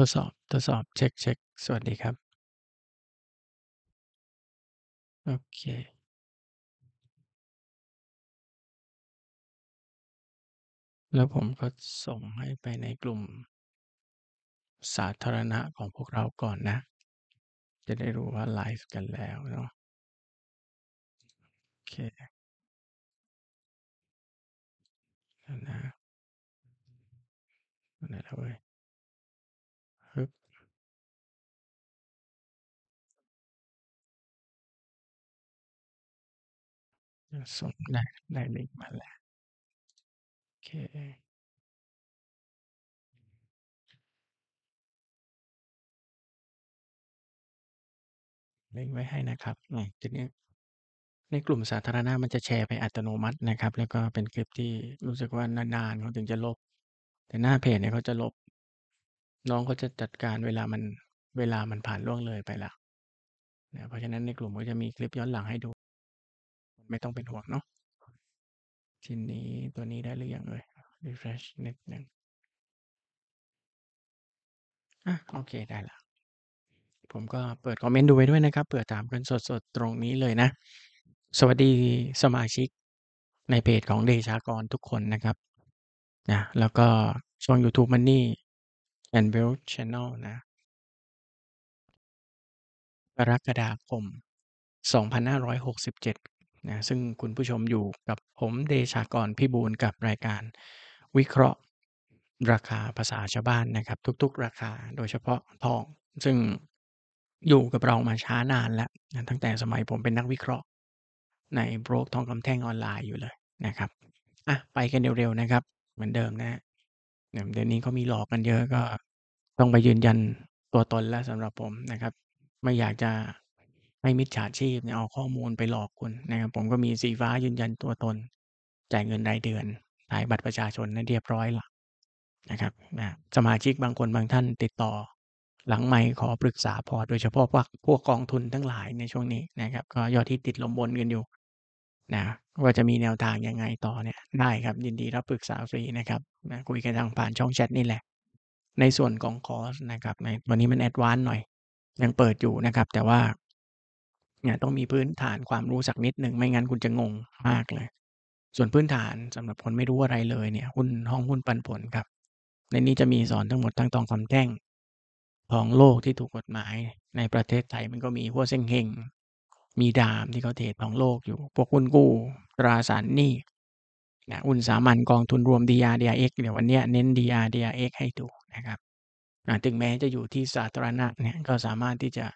ทดสอบทดสอบเช็คเช็คสวัสดีครับโอเค แล้วผมก็ส่งให้ไปในกลุ่มสาธารณะของพวกเราก่อนนะ จะได้รู้ว่าไลฟ์กันแล้วเนาะโอเคนะนะไรแล้วเว้ยส่งได้ได้ลิงก์มาแล้วโอเคลิงก์ไว้ให้นะครับอ่ทีนี้ ในกลุ่มสาธารณะมันจะแชร์ไปอัตโนมัตินะครับ แล้วก็เป็นคลิปที่รู้สึกว่านานๆเขาถึงจะลบ แต่หน้าเพจเนี่ยเขาจะลบ น้องเขาจะจัดการเวลามัน เวลามันผ่านล่วงเลยไปแล้วนเพราะฉะนั้นในกลุ่มก็จะมีคลิปย้อนหลังให้ดูไม่ต้องเป็นห่วงเนาะทีนี้ตัวนี้ได้หรือยังเอย refresh นิดหนึ่งอ่ะโอเคได้ละผมก็เปิดคอมเมนต์ดูไว้ด้วยนะครับเผื่อถามกันสดๆตรงนี้เลยนะ สวัสดีสมาชิก ในเพจของเดชากรทุกคนนะครับนะแล้วก็ช่อง YouTube Money and Wealth Channel นะกรกฎาคม2567นะซึ่งคุณผู้ชมอยู่กับผมเดชากรพิบูลกับรายการวิเคราะห์ ราคาภาษาชาวบ้านนะครับ ทุก ๆ ราคาโดยเฉพาะทอง ซึ่งอยู่กับเรามาช้านานแล้วนะตั้งแต่สมัยผมเป็นนักวิเคราะห์ในโบรกทองคำแท่งออนไลน์อยู่เลยนะครับอ่ะไปกันเร็ว ๆ นะครับ เหมือนเดิมนะเดี๋ยวนี้เขามีหลอกกันเยอะก็ ต้องไปยืนยันตัวตนแล้วสำหรับผมนะครับ ไม่อยากจะให้มิจฉาชีพเนี่ยเอาข้อมูลไปหลอกคุณนะครับผมก็มีสีฟ้ายืนยันตัวตน จ่ายเงินรายเดือน ถ่ายบัตรประชาชนนั้นเรียบร้อยละนะครับนะสมาชิกบางคนบางท่านติดต่อ หลังไม่ขอปรึกษาพอโดยเฉพาะพวกพวกกองทุนทั้งหลายในช่วงนี้นะครับ ก็ยอดที่ติดลมบนกันอยู่นะว่าจะมีแนวทางยังไงต่อเนี่ยได้ครับ ยินดีรับปรึกษาฟรีนะครับนะคุยกันทางผ่านช่องแชทนี่แหละ ในส่วนของคอร์สนะครับ ในวันนี้มันแอดวานซ์หน่อย ยังเปิดอยู่นะครับแต่ว่าเนี่ยต้องมีพื้นฐานความรู้สักนิดหนึ่งไม่งั้นคุณจะงงมากเลย ส่วนพื้นฐานสำหรับคนไม่รู้อะไรเลยเนี่ยหุ้นห้องหุ้นปันผลครับ ในนี้จะมีสอนทั้งหมดทั้งตองคำาแท่งทองโลกที่ถูกกฎหมายในประเทศไทยมันก็มีพวกเซ็งเฮงมีดามที่เขาเทรดทองโลกอยู่ พวกหุ้นกู้ตราสารหนี้นะหุ้นสามัญกองทุนรวม DRDRX เดี๋ยววันนี้เน้น DRDRX ให้ดูนะครับถึงแม้จะอยู่ที่สาธารณะเนี่ยก็สามารถที่จะ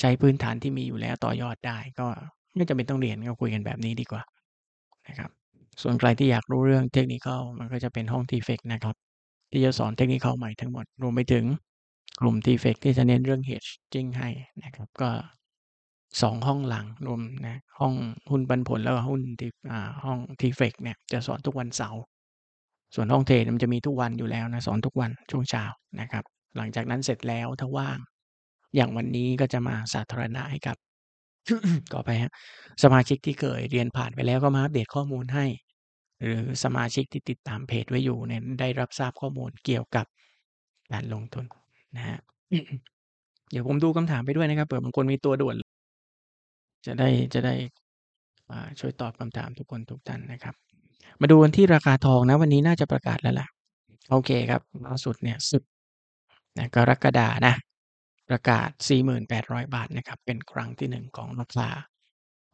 ใช้พื้นฐานที่มีอยู่แล้วต่อยอดได้ ก็ไม่จำเป็นต้องเรียนก็คุยกันแบบนี้ดีกว่านะครับ ส่วนใครที่อยากรู้เรื่องเทคนิคมันก็จะเป็นห้องทีเฟกนะครับ ที่จะสอนเทคนิคใหม่ทั้งหมด รวมไปถึงกลุ่มทีเฟกที่จะเน้นเรื่องเฮดจิ้งให้นะครับก็สองห้องหลัง รวมนะห้องหุ้นปันผลแล้วก็หุ้นทีอ่าห้องทีเฟกเนี่ยจะสอนทุกวันเสาร์ส่วนห้องเทรดมันจะมีทุกวันอยู่แล้วนะสอนทุกวันช่วงเช้านะครับ หลังจากนั้นเสร็จแล้ว ถ้าว่างอย่างวันนี้ก็จะมาสาธารณะให้กับก็ไปฮะ สมาชิกที่เคยเรียนผ่านไปแล้วก็มาอัปเดตข้อมูลให้ หรือสมาชิกที่ติดตามเพจไว้อยู่ เนี่ยได้รับทราบข้อมูลเกี่ยวกับ การลงทุนนะฮะเดี๋ยวผมดูคำถามไปด้วยนะครับเผื่อบางคนมีตัวด่วนจะได้จะได้ช่วยตอบคำถามทุกคนทุกท่านนะครับ มาดูกันที่ราคาทองนะ วันนี้น่าจะประกาศแล้วล่ะโอเคครับล่าสุดเนี่ยสิบนะกรกฎานะประกาศ 4,800 บาทนะครับ เป็นครั้งที่หนึ่งของราคา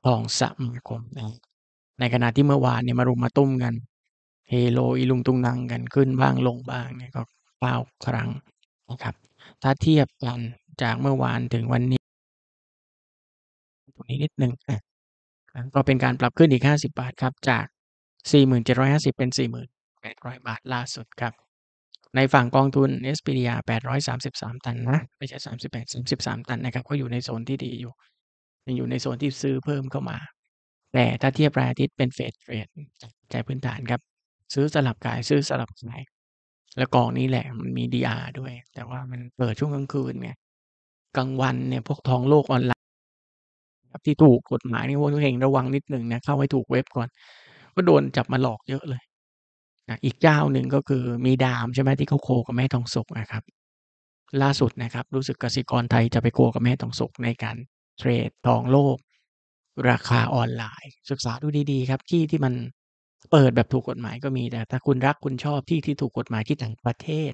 ทองสมาคมนะในขณะที่เมื่อวานเนี่ยมารุมมาตุ้มกัน เฮโลอีลุงตุงนังกันขึ้นบ้างลงบ้างเนี่ยก็เล้าครั้งนะครับ ถ้าเทียบกันจากเมื่อวานถึงวันนี้ ตรงนี้นิดนึงก็เป็นการปรับขึ้นอีก 50 บาทครับ จาก 4,750 เป็น 4,800 บาทล่าสุดครับในฝั่งกองทุน s p d r 833 ตันนะ ไม่ใช่ 38 33ตันนะครับ ก็อยู่ในโซนที่ดีอยู่ยังอยู่ในโซนที่ซื้อเพิ่มเข้ามา แต่ถ้าเทียบรายอาทิตย์เป็นเฟดเทรดใจพื้นฐานครับ ซื้อสลับขาย ซื้อสลับขาย แล้วกองนี้แหละมันมี DR ด้วย แต่ว่ามันเปิดช่วงกลางคืนไง กลางวันเนี่ยพวกทองโลกออนไลน์ครับที่ถูกกฎหมายนี่พวกนี้เองระวังนิดหนึ่งนะเข้าไว้ถูกเว็บก่อน ก็โดนจับมาหลอกเยอะเลยอีกเจ้าหนึ่งก็คือมีดามใช่ไหมที่เขาโคกับแม่ทองสุกนะครับ ล่าสุดนะครับ รู้สึกกสิกรไทยจะไปโคกับแม่ทองสุกในการเทรดทองโลก ราคาออนไลน์ ศึกษาดูดีๆ ครับที่ที่มันเปิดแบบถูกกฎหมายก็มีแต่ถ้าคุณรักคุณชอบที่ที่ถูกกฎหมายที่ต่างประเทศ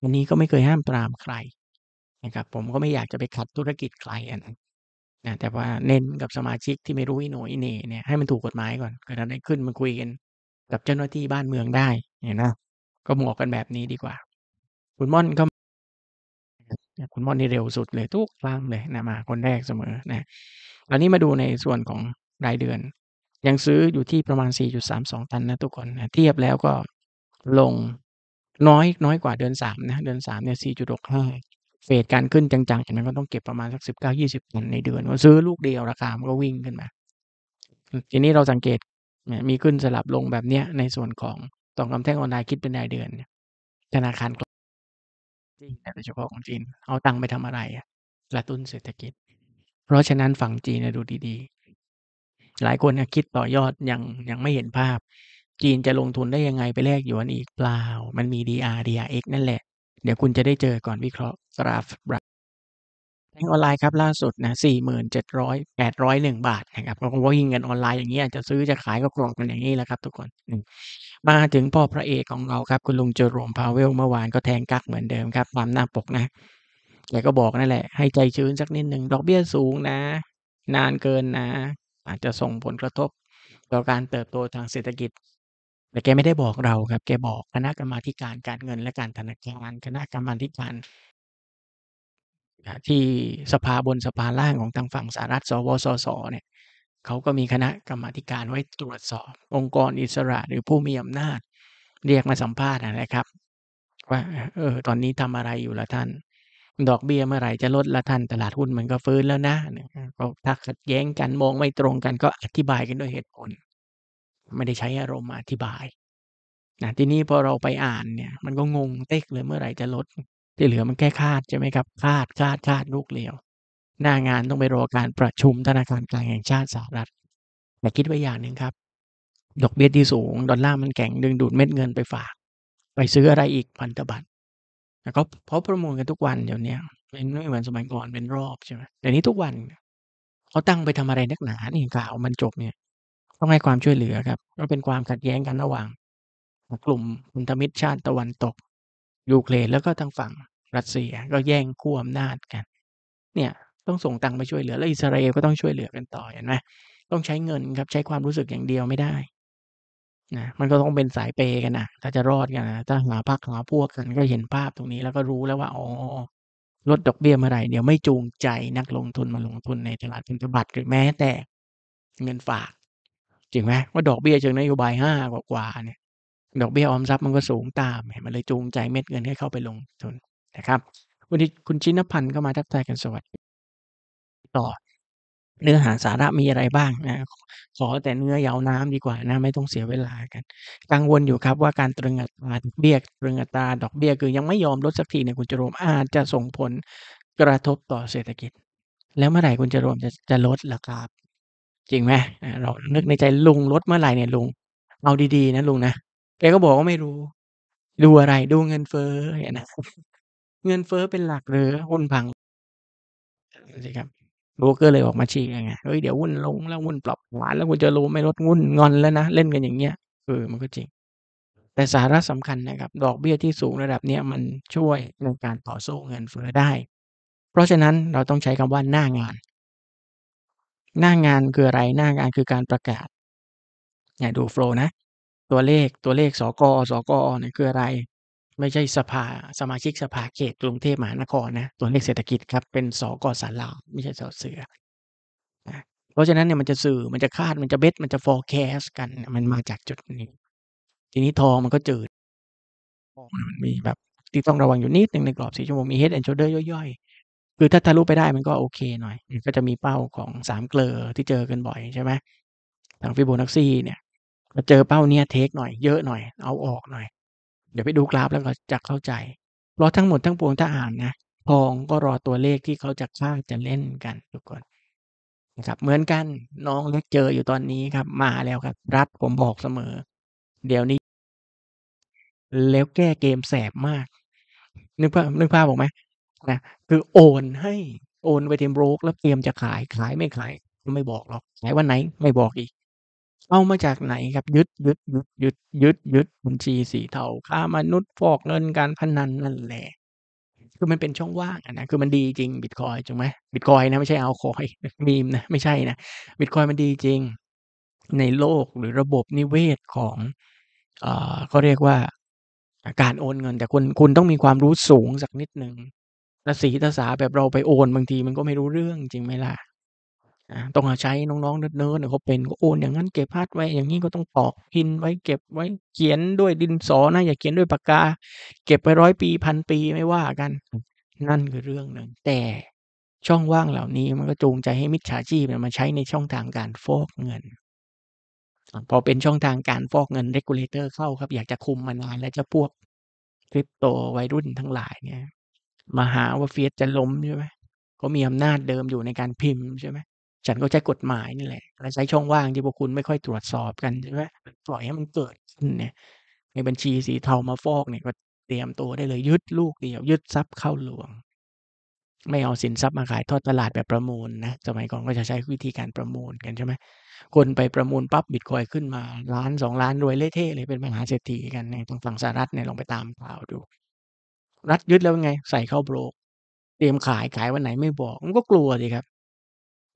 อันนี้ก็ไม่เคยห้ามปรามใครนะครับผมก็ไม่อยากจะไปขัดธุรกิจใครนะนะแต่ว่าเน้นกับสมาชิกที่ไม่รู้อีโหนอีเน่เนี่ยให้มันถูกกฎหมายก่อนเกิดอะไรขึ้นมันคุยกันกับเจ้าหน้าที่บ้านเมืองได้เนี่ยนะก็หมวกกันแบบนี้ดีกว่า คุณม่อนก็คุณม่อนนี่เร็วสุดเลยทุกครั้งเลยนะมาคนแรกเสมอ นะอ้นนี้มาดูในส่วนของรายเดือน ยังซื้ออยู่ที่ประมาณ 4.32 ตันนะทุกคนนะเทียบแล้วก็ลงน้อยน้อยกว่าเดือน3 นะ เดือน3เนี่ย 4.65 เฟดการขึ้นจังๆมันก็ต้องเก็บประมาณสัก 19-20 ตันในเดือนวันซื้อลูกเดียวราคา มันก็วิ่งขึ้นมา ทีนี้เราสังเกตมีขึ้นสลับลงแบบเนี้ยในส่วนของตองคำแท่งออนไลน์คิดเป็นรายเดือนธนาคารกลางจีนโดยเฉพาะของจีน เอาตังค์ไปทำอะไรกระตุ้นเศรษฐกิจ เพราะฉะนั้นฝั่งจีนดูดีๆ หลายคนคิดต่อยอดยังยังไม่เห็นภาพ จีนจะลงทุนได้ยังไงไปแลกหยวนอีกเปล่า มันมี DR DRX นั่นแหละ เดี๋ยวคุณจะได้เจอก่อนวิเคราะห์กราฟงออนไลน์ครับล่าสุดนะสี่หมื่นเจ็ดร้อยแปดร้อยหนึ่งบาทนะครับก็ว่ายิงเงินออนไลน์อย่างเงี้ยจะซื้อจะขายก็กรอกกันอย่างนี้แหละครับ ทุกคนมาถึงพ่อพระเอกของเราครับ คุณลุงเจอรมพาวเวลเมื่อวานก็แทงกักเหมือนเดิมครับ ความหน้าปกนะ แกก็บอกนั่นแหละให้ใจชื้นสักนิดหนึ่งดอกเบี้ยสูงนะ นานเกินนะ อาจจะส่งผลกระทบต่อการเติบโตทางเศรษฐกิจ แต่แกไม่ได้บอกเราครับ แกบอกคณะกรรมาการการเงินและการธนาคารคณะกรรมาการที่สภาบนสภาล่างของทางฝั่งสหรัฐสวสสเนี่ยเขาก็มีคณะกรรมการไว้ตรวจสอบ องค์กรอิสระหรือผู้มีอำนาจ เรียกมาสัมภาษณ์นะครับ ว่าเออ ตอนนี้ทำอะไรอยู่ละท่าน ดอกเบีย้ยเมื่อไหร่จะลดละท่านตลาดหุ้นมันก็ฟื้นแล้วนะก็ถ้าขัดแย้งกันมองไม่ตรงกันก็อธิบายกันด้วยเหตุผล ไม่ได้ใช้อารมณ์อธิบายนะทีนี้พอเราไปอ่านเนี่ย มันก็งงเต็กเลยเมื่อไหร่จะลดที่เหลือมันแค่คาด ใช่ไหมครับคาดคาดคาดลูกเลียว หน้างานต้องไปรอการประชุมธนาคารกลางแห่งชาติสหรัฐแต่คิดไว้อย่างหนึ่งครับ ดอกเบี้ยที่สูง ดอลลาร์มันแข็งดึงดูดเม็ดเงินไปฝาก ไปซื้ออะไรอีก พันธบัตรเขาเราประมูลกันทุกวันเดี๋ยวนี้เนไม่เหมือนสมัยก่อนเป็นรอบใช่ไหมเดี๋ยวนี้ทุกวันเขาตั้งไปทำอะไรนักหนานี่ข่าวมันจบเนี่ยต้องให้ความช่วยเหลือครับ ก็เป็นความขัดแย้งกันระหว่างกลุ่มพันธมิตรชาติตะวันตกยูเครนแล้วก็ทางฝั่งรัสเซีย ก็แย่งขั้วอำนาจกัน เนี่ย ต้องส่งตังค์ไปช่วยเหลือแล้วอิสราเอลก็ต้องช่วยเหลือกันต่อเห็นไหมต้องใช้เงินครับใช้ความรู้สึกอย่างเดียวไม่ได้นะมันก็ต้องเป็นสายเปกันนะถ้าจะรอดกันนะถ้าหาพักหาพวกกัน ก็เห็นภาพตรงนี้แล้วก็รู้แล้วว่าอ๋อลดดอกเบี้ยเมื่อไหร่เดี๋ยวไม่จูงใจนักลงทุนมาลงทุนในตลาดพันธบัตรหรือแม้แต่ เงินฝาก จริงไหมว่าดอกเบี้ยเชิงนโยบายห้ากว่าเนี่ยดอกเบี้ยออมทรัพย์มันก็สูงตามมันเลยจูงใจเม็ดเงินให้เข้าไปลงทุนนะครับวันนี้คุณชินพันธ์ก็มาทักทายกันสวัสดี ต่อ เนื้อหาสาระมีอะไรบ้างนะขอแต่เนื้อยาวน้ำดีกว่านะ ไม่ต้องเสียเวลากัน กังวลอยู่ครับว่าการตรึงอัตราเบี้ยตรึงอัตราดอกเบี้ยคือยังไม่ยอมลดสักทีเนี่ยคุณจรมอาจจะส่งผลกระทบต่อเศรษฐกิจ แล้วเมื่อไหร่คุณจรมจะจะลดล่ะครับจริงไหมเรานึกในใจลุงลดเมื่อไหร่เนี่ยลุงเอาดีๆ นะลุงนะแกก็บอกว่าไม่รู้ดูอะไรดูเงินเฟ้อเนี่ยนะเงินเฟ้อเป็นหลักหรือหุ้นพังสิครับโบรกเกอร์เลยออกมาชี้ไงเฮ้ยเดี๋ยวหุ้นลงแล้วหุ้นปรับหวานแล้วคุณจะรู้ไม่ลดหุ้นงอนแล้วนะเล่นกันอย่างเงี้ยเออมันก็จริงแต่สาระสำคัญนะครับ ดอกเบี้ยที่สูงระดับเนี้ย มันช่วยในการต่อสู้เงินเฟ้อได้ เพราะฉะนั้นเราต้องใช้คำว่าหน้างาน หน้างานคืออะไร หน้างานคือการประกาศเนี่ยดูโฟล์นะตัวเลขตัวเลขสกอสกอเนี่ยคืออะไร ไม่ใช่สภาสมาชิกสภาเขตกรุงเทพมหานครนะตัวเลขเศรษฐกิจครับ เป็นสกอสารลาวไม่ใช่สอเสือเพราะฉะนั้นเนี่ยมันจะสื่อมันจะคาดมันจะเบสมันจะฟอร์ c คส t กัน มันมาจากจุดนี้ ทีนี้ทองมันก็จืดมันมีแบบ ที่ต้องระวัง อยู่นิดหนึ่งในกรอบสีชั่วโมงมีเฮดแอน d s h ดเดอร์ย่อยๆคือถ้าทะลุไปได้มันก็โอเค หน่อยก็จะมีเป้าของสามเกลอที่เจอกันบ่อยใช่ไหมทางฟิโบนัคซี่เนี่ยมาเจอเป้าเนี้ยเทคหน่อยเยอะหน่อย เอาออกหน่อย เดี๋ยวไปดูกราฟแล้วก็จะเข้าใจเพราะทั้งหมดทั้งปวงถ้าอ่านนะทองก็รอตัวเลขที่เขาจะร้าจะเล่นกัน ทุกคนนะครับเหมือนกัน น้องเล็กเจออยู่ตอนนี้ครับ มาแล้วครับ รับผมบอกเสมอ เดี๋ยวนี้ แล้วแก้เกมแสบมากนึกภาพนึกภาพบอกไหมนะคือโอนให้โอนไปเทมโบรก แล้วเตรียมจะขายขายไม่ขายไม่บอกหรอกขายวันไหน ไม่บอกอีกเอามาจากไหนครับ ยึดยึดยึดยึดยึดยึดบัญชีสีเทาค้ามนุษย์ฟอกเงินการพนันนั่นแหละ คือ มันเป็นช่องว่างนะคือมันดีจริงบิตคอยจังไหมบิตคอยนะ ไม่ใช่เอาคอยมีมนะ ไม่ใช่นะบิตคอยมันดีจริงในโลกหรือระบบนิเวศของ เอ่อเขาเรียกว่าการโอนเงินแต่คุณคุณต้องมีความรู้สูงสักนิดหนึ่งแาะสีภาษาแบบเราไปโอนบางทีมันก็ไม่รู้เรื่องจริงไหมล่ะต้องาใช้น้องๆเนิร์ดๆเนเขาเป็นก็โอนอย่างนั้นเก็บพาดไว้อย่างนี้ก็ต้องตอก พินไว้เก็บไว้เขียนด้วยดินสอนะ อย่าเขียนด้วยปากกา เก็บไปร้อยปีพันปีไม่ว่ากันนั่นคือเรื่องหนึ่งแต่ช่องว่างเหล่านี้มันก็จูงใจให้มิจฉาชีพเนีมาใช้ในช่องทางการฟอกเงิน พอเป็นช่องทางการฟอกเงินเ r e เลเตอร์เข้าครับ อยากจะคุมมานานแล้วจะพวกคริปโตวัยรุ่นทั้งหลายเนี่ยมาหาว่าฟียสจะล้มใช่ไหมเขามีอำนาจเดิมอยู่ในการพิมพ์ใช่ไหมฉันก็ใช้กฎหมายนี่แหละ และใช้ช่องว่างที่พวกคุณไม่ค่อยตรวจสอบกันใช่ไหมปล่อยให้มันเกิดขึ้นเนี่ยในบัญชีสีเทามาฟอกเนี่ยก็เตรียมตัวได้เลยยึดลูกเดียว ยึดทรัพย์เข้าหลวง ไม่เอาสินทรัพย์มาขายทอดตลาดแบบประมูลนะ สมัยก่อนก็จะใช้วิธีการประมูลกันใช่ไหมคนไปประมูลปั๊บบิตคอยขึ้นมาล้านสองล้านรวยเละเทะเลยเป็นมหาเศรษฐีกันในทางฝั่งสหรัฐเนี่ยลองไปตามข่าวดู รัฐยึดแล้วไง ใส่เข้าโบรกเตรียมขายขายวันไหนไม่บอกมันก็กลัวสิครับ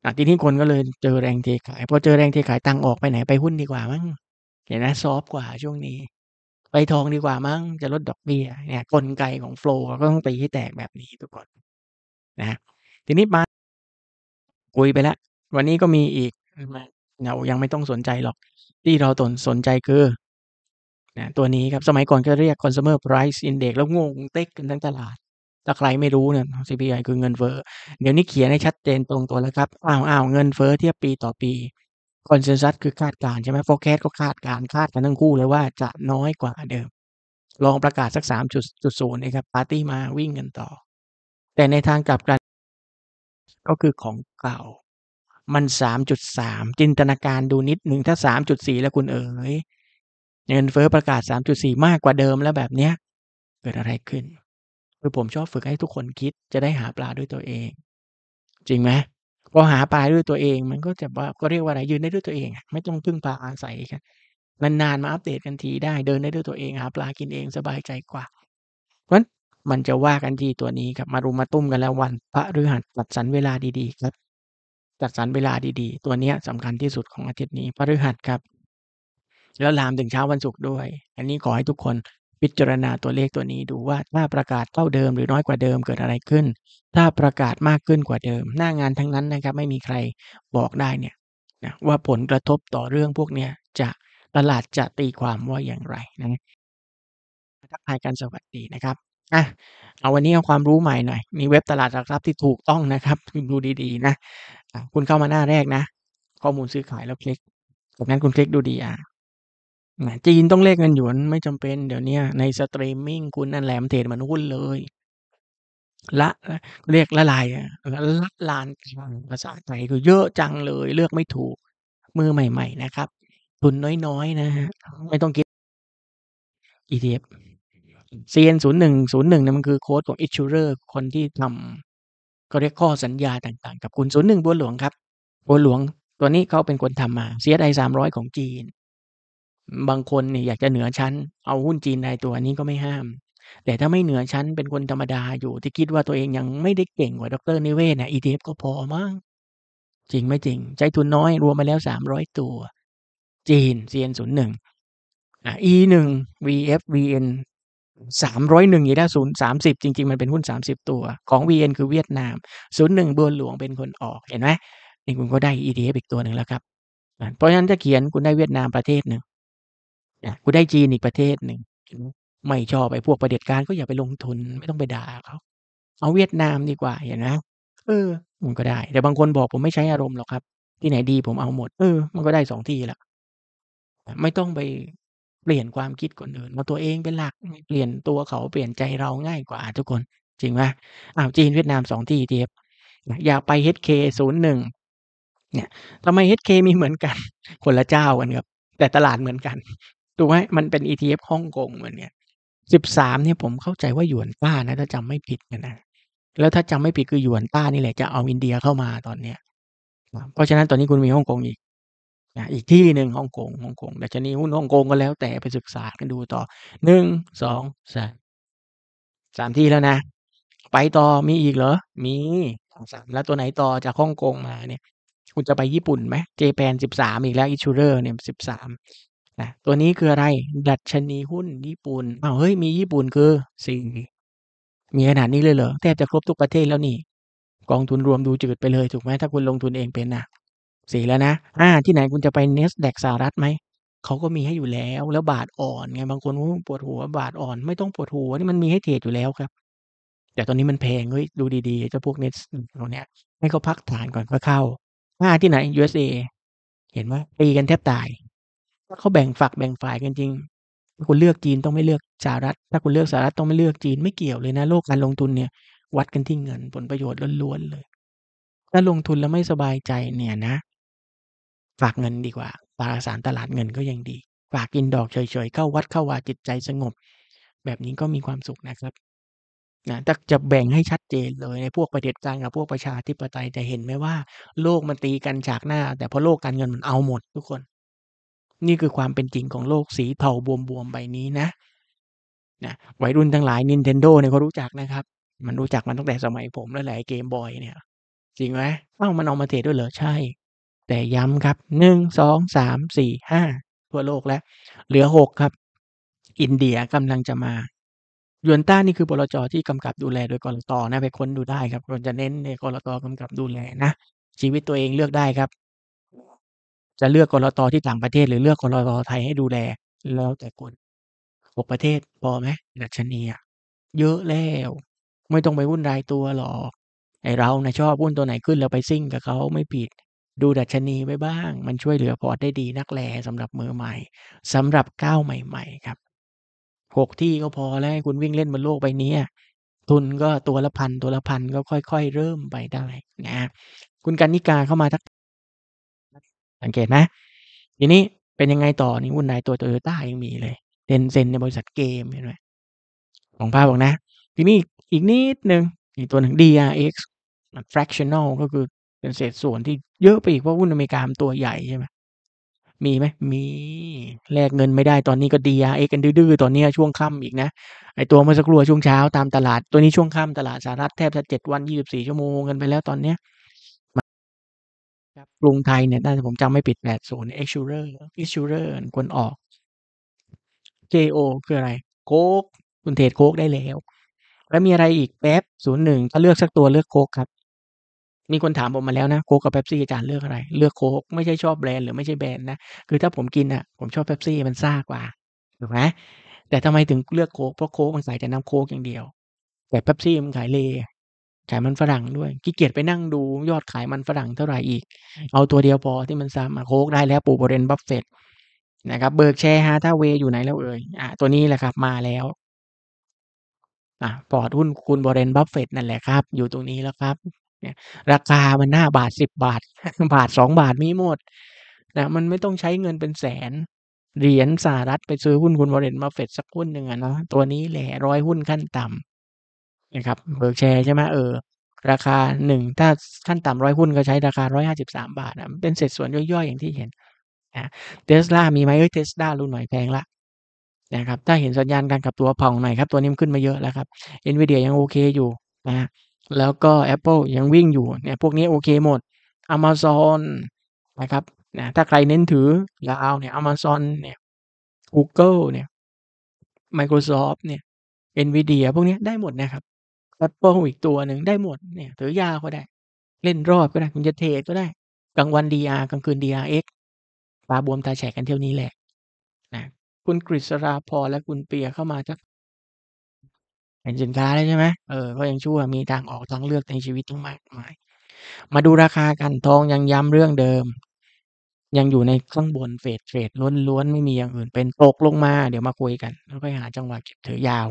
อ่ะทีนี้คนก็เลยเจอแรงเทขายพอเจอแรงเทขายตังออกไปไหน ไปหุ้นดีกว่ามั้งเห็นนะ ซอฟกว่าช่วงนี้ ไปทองดีกว่ามั้งจะลดดอกเบี้ยเนี่ย กลไกของโฟล์ก็ต้องตีให้แตกแบบนี้ทุกคนนะทีนี้มาคุยไปละววันนี้ก็มีอีกเรายังไม่ต้องสนใจหรอก ที่เราตนสนใจคือนะตัวนี้ครับสมัยก่อนก็เรียก consumer price index แล้วงงเต็กกันทั้งตลาดถ้าใครไม่รู้เนี่ย CPI คือเงินเฟ้อ เดี๋ยวนี้เขียนให้ชัดเจนตรงตัวแล้วครับ อ้าวอ้าวเงินเฟ้อเทียบปีต่อปีคอนเซนแัสคือคาดการใช่ไหม forecast ก็คาดการคาดกันทั้งคู่เลยว่าจะน้อยกว่าเดิม ลองประกาศสักสามจุดจุดศูนย์นะครับปาร์ตี้มาวิ่งกันต่อ แต่ในทางกลับกันก็คือของเก่า มันสามจุดสามจินตนาการดูนิดหนึ่งถ้าสามจุดสี่แล้วคุณเอ๋ยเงินเฟ้อประกาศสามจุดสี่มากกว่าเดิมแล้วแบบเนี้ยเกิดอะไรขึ้นคือผมชอบฝึกให้ทุกคนคิด จะได้หาปลาด้วยตัวเอง จริงไหมพอหาปลาด้วยตัวเอง มันก็จะว่าก็เรียกว่าอะไรยืนได้ด้วยตัวเอง ไม่ต้องพึ่งปลาอาศัยกันนานๆมาอัปเดตกันทีได้เดินได้ด้วยตัวเองหาปลากินเองสบายใจกว่าเพราะมันจะว่ากันที่ตัวนี้ครับมารุมมาตุ้มกันแล้ววัน พระฤหัสจัดสรรเวลาดี ๆ ครับ จัดสรรเวลาดี ๆ ตัวนี้สำคัญที่สุดของอาทิตย์นี้พระฤหัสครับ แล้วลามถึงเช้าวันศุกร์ด้วย อันนี้ขอให้ทุกคนพิจารณาตัวเลขตัวนี้ดูว่าถ้าประกาศเท่าเดิมหรือน้อยกว่าเดิมเกิดอะไรขึ้น ถ้าประกาศมากขึ้นกว่าเดิม หน้างานทั้งนั้นนะครับ ไม่มีใครบอกได้เนี่ยนะว่าผลกระทบต่อเรื่องพวกนี้จะตลาดจะตีความว่าอย่างไรนะทักทายกันสวัสดีนะครับอ่ะเอาวันนี้เอาความรู้ใหม่หน่อย มีเว็บตลาดหลักทรัพย์ที่ถูกต้องนะครับดูดี ๆนะคุณเข้ามาหน้าแรกนะ ข้อมูลซื้อขายแล้วคลิกจากนั้นคุณคลิกดูดีอ่ะนะจีนต้องเลขเงินหยวน ไม่จำเป็นเดี๋ยวเนี้ย ในสตรีมมิ่งคุณนั่นแหลมเทรดเหมือนหุ้นเลยละ เรียกละลายละละลานภาษาไทยก็เยอะจังเลย เลือกไม่ถูก มือใหม่ๆนะครับ ทุนน้อยๆนะฮะไม่ต้องคิด ETF c n ูนย์หนึ่งศูนย์หนนึ่งมันคือโค้ดของ Issuer คนที่ทำเ็เรียกข้อสัญญาต่างๆ กับคุณศูนนย์หึ่งบัวหลวงครับบัวหลวงตัวนี้เขาเป็นคนทำมา CSI ้อยของจีนบางคนเนี่ยอยากจะเหนือชั้น เอาหุ้นจีนใายตัวนี้ก็ไม่ห้าม แต่ถ้าไม่เหนือชั้นเป็นคนธรรมดาอยู่ที่คิดว่าตัวเองยังไม่ได้เก่งกว่า ดรนิเวศนะ ETF ก็พอมั้ง จริงไม่จริง ใช้ทุนน้อยรวมมาแล้วสามร้อยตัว จีน c n ่งอ่ะ e ง VF VN สามร้อยหนึ่งยีด้าศูนย์สามสิบจริง ๆ มันเป็นหุ้นสามสิบตัว ของ VN คือเวียดนามศูนย์หนึ่งบัวหลวงเป็นคนออก เห็นไหมนี่คุณก็ได้ ETF อีกตัวหนึ่งแล้วครับ เพราะฉะนั้นจะเขียนคุณได้เวียดนามประเทศหนึ่งนะกูได้จีนอีกประเทศหนึ่งไม่ชอบไปพวกประเด็จการก็อย่าไปลงทุน ไม่ต้องไปด่าเขาเอาเวียดนามดีกว่า เห็นไหมเออมันก็ได้แต่บางคนบอกผมไม่ใช้อารมณ์หรอกครับ ที่ไหนดีผมเอาหมดเออมันก็ได้สองที่ละไม่ต้องไปเปลี่ยนความคิดคนอื่นมาตัวเองเป็นหลักเปลี่ยนตัวเขาเปลี่ยนใจเราง่ายกว่าทุกคน จริงไหมอ้าวจีนเวียดนามสองที่เทียบอยากไปฮเเคศูนย์หนึ่งเนี่ยทำไมฮเเคมีเหมือนกัน คนละเจ้ากันครับแต่ตลาดเหมือนกันถูกไหมมันเป็น ETF ฮ่องกงเหมือนเนี่ยสิบสามเนี่ยผมเข้าใจว่าหยวนต้านะ ถ้าจำไม่ผิดนะแล้วถ้าจำไม่ผิดคือหยวนต้านี่แหละจะเอาอินเดียเข้ามาตอนเนี้ยเพราะฉะนั้นตอนนี้คุณมีฮ่องกงอีกนะอีกที่หนึ่งฮ่องกงฮ่องกงด่ชนีหุ้นฮ่องกงก็แล้วแต่ไปศึกษากันดูต่อหนึ่งสองสามสามที่แล้วนะ ไปต่อมีอีกเหรอ มีสามแล้วตัวไหนต่อจากฮ่องกงมาเนี่ย คุณจะไปญี่ปุ่นไหมเจแปนสิบสามอีกแล้วอิชูเรอร์เนี่ยสิบสามนะตัวนี้คืออะไร ดัชนีหุ้นญี่ปุ่นอ้าวเฮ้ยมีญี่ปุ่นคือสี่มีขนาดนี้เลยเหรอแทบจะครบทุกประเทศแล้ว นี่กองทุนรวมดูจืดไปเลยถูกไหมถ้าคุณลงทุนเองเป็นนะสี่แล้วนะอ่าที่ไหนคุณจะไปเนสแดกสหรัฐไหมเขาก็มีให้อยู่แล้วแล้วบาทอ่อนไง บางคนปวดหัวบาทอ่อนไม่ต้องปวดหัวนี่มันมีให้เทรดอยู่แล้วครับ แต่ตอนนี้มันแพงเฮ้ย ดูดีๆจะพวกเน็ตเราเนี่ยให้เขาพักฐานก่อนก็เข้าอ่าที่ไหน USA เห็นว่าตีกันแทบตายถ้าเขาแบ่งฝักแบ่งฝ่ายกันจริง คุณเลือกจีนต้องไม่เลือกสหรัฐถ้าคุณเลือกสหรัฐต้องไม่เลือกจีนไม่เกี่ยวเลย นะ โลกการลงทุนเนี่ย วัดกันที่เงินผลประโยชน์ล้วนๆเลย ถ้าลงทุนแล้วไม่สบายใจเนี่ยนะ ฝากเงินดีกว่าตราสารตลาดเงินก็ยังดี ฝากกินดอกเฉยๆเข้าวัดเข้าวาจิตใจสงบ แบบนี้ก็มีความสุขนะครับ นะถ้าจะแบ่งให้ชัดเจนเลยในพวกประเด็จการกับพวกประชาธิปไตยจะเห็นไหมว่า โลกมันตีกันฉากหน้า แต่พอโลกการเงินมันเอาหมด ทุกคนนี่คือความเป็นจริงของโลกสีเทาบวมๆ ใบนี้นะนะ วัยรุ่นทั้งหลาย Nintendo เนี่ยเขารู้จักนะครับ มันรู้จักมันตั้งแต่สมัยผมแล้วแหละเกมบอยเนี่ย จริงไหมเอ้ามันออกมาเทรดด้วยเหรอใช่ แต่ย้ำครับหนึ่งสองสามสี่ห้าทั่วโลกแล้วเหลือหกครับ อินเดียกำลังจะมา ยวนต้านี่คือบลจที่กำกับดูแลโดยกรตอนะไปค้นดูได้ครับเราจะเน้นในกรตอกำกับดูแลนะ ชีวิตตัวเองเลือกได้ครับจะเลือกกรตที่ต่างประเทศหรือเลือกกรตไทยให้ดูแล แล้วแต่คนหกประเทศพอไหมดัชนีอะเยอะแล้วไม่ต้องไปวุ่นรายตัวหรอกไอเรานะชอบวุ่นตัวไหนขึ้นเราไปซิ่งกับเขาไม่ผิด ดูดัชนีไปบ้าง มันช่วยเหลือพอร์ตได้ดีนักแลสำหรับมือใหม่ สำหรับก้าวใหม่ ๆ ครับหกที่ก็พอแล้วคุณวิ่งเล่นบนโลกใบนี้ทุนก็ตัวละพันตัวละพันก็ค่อย ๆ เริ่มไปได้นะคุณกันนิกาเข้ามาทักสังเกตนะทีนี้เป็นยังไงต่อ นี่วุ่นนายตัวโตโยต้ายังมีเลยเซนเซนในบริษัทเกมเห็นไหมของภาพบอกนะ ทีนี้อีกนิดหนึ่งอีกตัวหนึ่ง DRX fractional ก็คือเป็นเศษส่วนที่เยอะไปอีกเพราะวุ้นอเมริกามตัวใหญ่ใช่ไหม มีไหม มี แลกเงินไม่ได้ตอนนี้ก็ DRX กันดื้อ ๆ ตอนนี้ช่วงค่ำอีกนะ ไอตัวเมื่อสักครู่ช่วงเช้า ตามตลาด ตัวนี้ช่วงค่ำตลาดสหรัฐแทบจะเจ็ดวันยี่สิบสี่ชั่วโมงกันไปแล้วตอนเนี้ยครับกรุงไทยเนี่ยน่าจะผมจำไม่ผิดแปดศูนย์ Exsurer Exsurer คนรออก JO คืออะไร โคกคุณเทรดโคกได้แล้ว แล้วมีอะไรอีกแป๊บศูนย์หนึ่งถ้าเลือกสักตัวเลือกโคกครับ มีคนถามผมมาแล้วนะโคกกับเป๊ปซี่อาจารย์เลือกอะไร เลือกโคกไม่ใช่ชอบแบรนด์หรือไม่ใช่แบรนด์นะ คือถ้าผมกินอ่ะ ผมชอบเป๊ปซี่มันซ่ากว่า ถูกไหม แต่ทำไมถึงเลือกโคกเพราะโคกมันใส่แต่น้ำโคกอย่างเดียว แต่เป๊ปซี่มันขายเลขายมันฝรั่งด้วยขี้เกียจไปนั่งดู ยอดขายมันฝรั่งเท่าไหร่อีก เอาตัวเดียวพอที่มันซ้ำโคกได้แล้วปู่บรเรนบัฟเฟตนะครับ เบิร์กแชร์ฮาท่าเวอยู่ไหนแล้วเอ่ยอ่ะตัวนี้แหละครับ มาแล้วอ่ะปอดหุ้นคุณบรเรนบัฟเฟตนั่นแหละครับอยู่ตรงนี้แล้วครับ เนี่ย ราคามันหน้าบาทสิบบาทบาทสองบาทมีหมดนะมันไม่ต้องใช้เงินเป็นแสน เหรียญสหรัฐไปซื้อหุ้นคุณบรเรนบัฟเฟตสักหุ้นหนึ่งอะเนาะตัวนี้แหละร้อยหุ้นขั้นต่ำนะครับเบิร์กแชร์ใช่ไหมเออ ราคาหนึ่งถ้าขั้นต่ำร้อยหุ้นก็ใช้ราคาร้อยห้าสิบสามบาทนะเป็นเศษส่วนย่อยๆอย่างที่เห็นนะเทสลามีไหมเอ้เทสลารุ่นหน่อยแพงละนะครับถ้าเห็นสัญญาณการกลับตัวผ่องหน่อยครับ ตัวนี้ขึ้นมาเยอะแล้วครับเอ็นวีเดียยังโอเคอยู่นะแล้วก็ Apple ยังวิ่งอยู่เนี่ย พวกนี้โอเคหมด Amazon นะครับนะถ้าใครเน้นถือยาวเนี่ย Amazon เนี่ย Google เนี่ย Microsoft เนี่ย NVIDIA พวกนี้ได้หมดนะครับัดโป้งอีกตัวหนึ่งได้หมดเนี่ย ถือยาวก็ได้ เล่นรอบก็ได้ คุณจะเทก็ได้กลางวันดีอาร์กลางคืนดีอาร์เอ็กปลาบวมตาแฉกกันเที่ยวนี้แหละ นะคุณกฤษราพอและคุณเปียเข้ามาจากเห็นสินค้าแล้วใช่ไหมเออก็ยังชั่วมีทางออกทางเลือกในชีวิตทั้งมากมาย มาดูราคากันทองยังย้ำเรื่องเดิม ยังอยู่ในข้างบนเฟดเฟดล้วนๆไม่มีอย่างอื่นเป็นตกลงมาเดี๋ยวมาคุยกันแล้วไปหาจังหวะเก็บถือยาว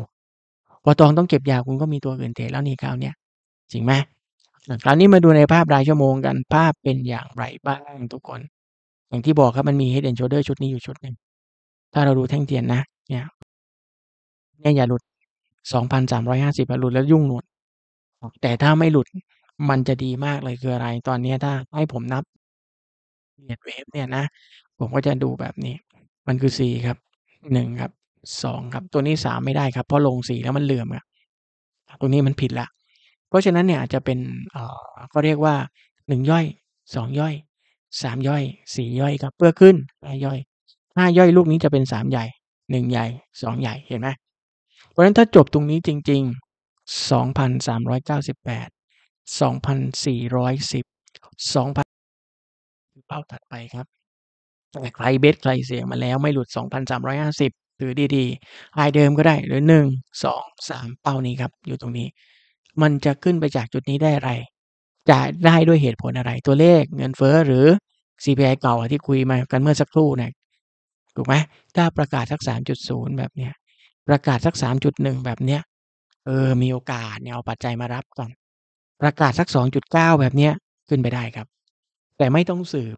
พอตองต้องเก็บยาคุณก็มีตัวอื่นเทแล้วนี่คราวนี้จริงไหมคราวนี้มาดูในภาพรายชั่วโมงกัน ภาพเป็นอย่างไรบ้างทุกคนอย่างที่บอกครับมันมีเฮดเดนโชเดอร์ชุดนี้อยู่ชุดหนึ่งถ้าเราดูแท่งเทียนนะเนี่ยเนี่ยอย่าหลุดสองพันสามร้อยห้าสิบหลุดแล้วยุ่งหนวดแต่ถ้าไม่หลุดมันจะดีมากเลยคืออะไร ตอนนี้ถ้าให้ผมนับเนียเวฟเนี่ยนะผมก็จะดูแบบนี้ มันคือสี่ครับหนึ่งครับสองครับตัวนี้สามไม่ได้ครับเพราะลงสีแล้วมันเหลื่อมครับตรงนี้มันผิดละเพราะฉะนั้นเนี่ยจะเป็นเก็เรียกว่าหนึ่งย่อยสองย่อยสามย่อยสี่ย่อยครับเพื่อขึ้นห้าย่อยห้าย่อยลูกนี้จะเป็นสามใหญ่หนึ่งใหญ่สองใหญ่เห็นไหมเพราะฉะนั้นถ้าจบตรงนี้จริงๆสองพันสามร้อยเก้าสิบแปดสสองพันี่ร้ออยสสิบงพันเป้าถัดไปครับแต่ใครเบสใครเสียงมาแล้ว ไม่หลุดสสอองพันามร้้ยหาสิบรือดีๆายเดิมก็ได้หรือ1 2 3เป้านี้ครับ อยู่ตรงนี้ มันจะขึ้นไปจากจุดนี้ได้อะไร จะได้ด้วยเหตุผลอะไรตัวเลขเงินเฟ้อหรือ CPI เก่าที่คุยมากันเมื่อสักครู่เนี่ยถูกไหมถ้าประกาศสัก3.0แบบเนี้ยประกาศสัก3.1แบบเนี้ยเออมีโอกาสเนี่ยเอาปัจจัยมารับก่อนประกาศสัก2.9แบบเนี้ยขึ้นไปได้ครับ แต่ไม่ต้องสืบ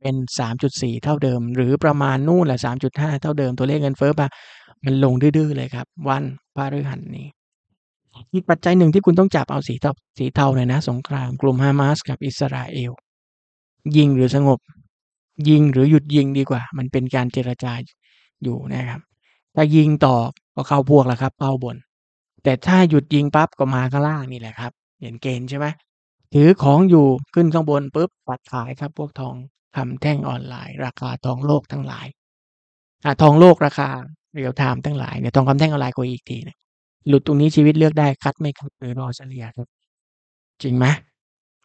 เป็น 3.4 เท่าเดิม หรือประมาณนู่นแหละ 3.5 เท่าเดิมตัวเลขเงินเฟ้อมามันลงดื้อเลยครับ วันพฤหัสนี้อีกปัจจัยหนึ่งที่คุณต้องจับเอาสีเทาสีเทาเลยนะสงคราม กลุ่มฮามาสกับอิสราเอล ยิงหรือสงบ ยิงหรือหยุดยิงดีกว่า มันเป็นการเจรจาอยู่นะครับ ถ้ายิงต่อก็เข้าพวกแล้วครับเป้าบน แต่ถ้าหยุดยิงปั๊บก็มาข้างล่างนี่แหละครับ เห็นเกณฑ์ใช่ไหมถือของอยู่ขึ้นข้างบนปุ๊บปัดขายครับ พวกทองคำแท่งออนไลน์ ราคาทองโลกทั้งหลายอทองโลก ราคาเรียลไทม์ทั้งหลาย เนี่ยทองคำแท่งออนไลน์กว่าอีกทีเนะหลุดตรงนี้ชีวิตเลือกได้คัดไม่คัดหรือรอเฉลี่ยครับจริงไหม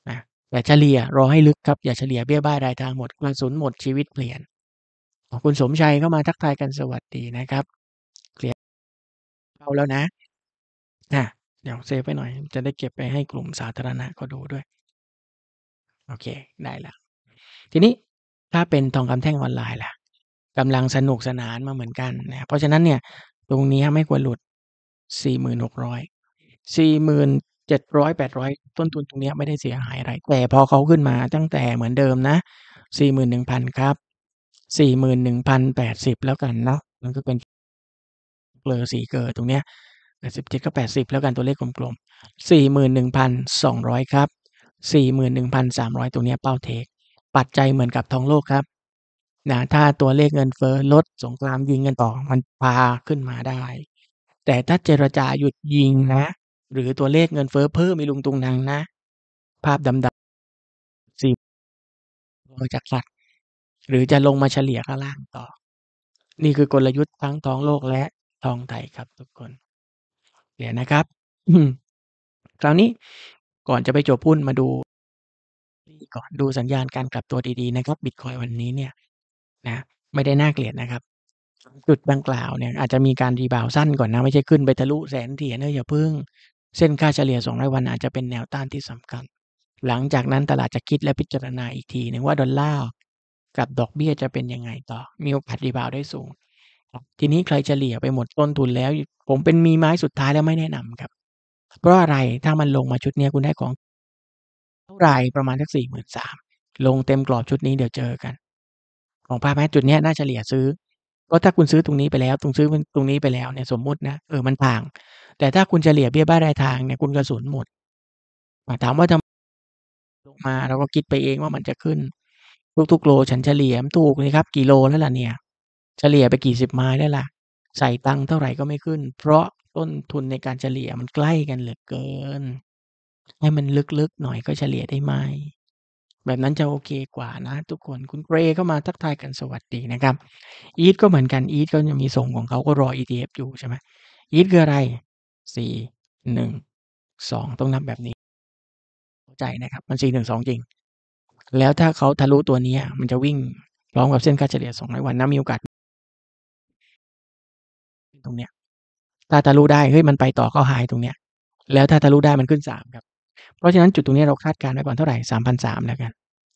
นะอย่าเฉลี่ยรอให้ลึกครับอย่าเฉลี่ยเบี้ยบ้ายรายทางหมดกระสุนหมดชีวิตเปลี่ยนขอบคุณสมชัยเข้ามาทักทายกันสวัสดีนะครับเคลียร์เราแล้วนะนะเดี๋ยวเซฟไว้หน่อย จะได้เก็บไปให้กลุ่มสาธารณะเขาดูด้วย โอเค ได้ละทีนี้ถ้าเป็นทองคำแท่งออนไลน์ล่ะกำลังสนุกสนานมาเหมือนกันนะ เพราะฉะนั้นเนี่ย ตรงนี้ไม่ควรหลุด 4,600 4,700 800 ต้นทุนตรงนี้ไม่ได้เสียหายอะไร แต่พอเขาขึ้นมาตั้งแต่เหมือนเดิมนะ 41,000ครับ 41,080 แล้วกันเนาะมันก็เป็นเกลือสีเกลือตรงเนี้ยสิบเจ็ดก็แปดสิบแล้วกันตัวเลขกลมๆสี่หมื่นหนึ่งพันสองร้อยครับสี่หมื่นหนึ่งพันสามร้อยตรงนี้เป้าเทคปัจจัยเหมือนกับทองโลกครับนะถ้าตัวเลขเงินเฟ้อลดสงครามยิงกันต่อมันพาขึ้นมาได้ แต่ถ้าเจรจาหยุดยิงนะ หรือตัวเลขเงินเฟ้อเพิ่มมีลุงตุงนางนะ ภาพดำๆสี่ลงจากสัตว์หรือจะลงมาเฉลี่ยข้างล่างต่อ นี่คือกลยุทธ์ทั้งทองโลกและทองไทยครับทุกคนเนี่ยนะครับคราวนี้ก่อนจะไปจบพุ้นมาดูก่อนดูสัญญาณการกลับตัวดีๆนะครับบิตคอยวันนี้เนี่ย นะไม่ได้น่าเกลียดนะครับ จุดดังกล่าวเนี่ย อาจจะมีการรีบาวสั้นก่อนนะไม่ใช่ขึ้นไปทะลุแสนเหรียญเลยอย่าพึ่ง เส้นค่าเฉลี่ย2ร้อยวันอาจจะเป็นแนวต้านที่สำคัญหลังจากนั้นตลาดจะคิดและพิจารณาอีกทีนึงว่าดอลลาร์กับดอกเบี้ยจะเป็นยังไงต่อ มีโอกาสรีบาวได้สูงทีนี้ใครเฉลี่ยไปหมดต้นทุนแล้ว ผมเป็นมีไม้สุดท้ายแล้วไม่แนะนำครับ เพราะอะไรถ้ามันลงมาชุดนี้ คุณได้ของเท่าไรประมาณสักสี่หมื่นสามลงเต็มกรอบชุดนี้เดี๋ยวเจอกัน ของภาพแม้จุดนี้น่าเฉลี่ยซื้อ ก็ถ้าคุณซื้อตรงนี้ไปแล้ว ตรงซื้อตรงนี้ไปแล้วเนี่ยสมมุตินะเออมันพัาง แต่ถ้าคุณเฉลี่ยเบี้ยบ้ารายทางเนี่ยคุณกระสุนหมดถามว่าทำลงมาเราก็คิดไปเองว่ามันจะขึ้นทุกๆโลฉันเฉลี่ยมถูกเลยครับกี่โลแล้วล่ะเนี่ยเฉลี่ยไปกี่สิบไม้แล้วล่ะ ใส่ตังเท่าไหร่ก็ไม่ขึ้น เพราะต้นทุนในการเฉลี่ยมันใกล้กันเหลือเกิน ให้มันลึกๆหน่อยก็เฉลี่ยได้ไหมแบบนั้นจะโอเคกว่านะทุกคนคุณเกรเข้ามาทักทายกันสวัสดีนะครับ อีทก็เหมือนกันอีทก็ังมีส่งของเขาก็รอ ETF อยู่ใช่ไหมอีทคืออะไรสี่หนึ่งสองต้องนับแบบนี้เข้าใจนะครับ มันสี่หนึ่งสองจริง แล้วถ้าเขาทะลุตัวนี้มันจะวิ่งพร้อมกับเส้นค่าเฉลี่ย200วันนะมีโอกาสตรงเนี้ยถ้าทะลุได้เฮ้ยมันไปต่อก็หายตรงเนี้ยแล้วถ้าทะลุได้มันขึ้นสามครับเพราะฉะนั้นจุดตรงนี้เราคาดการณ์ไว้ก่อนเท่าไหร่สามพันสามแล้วกัน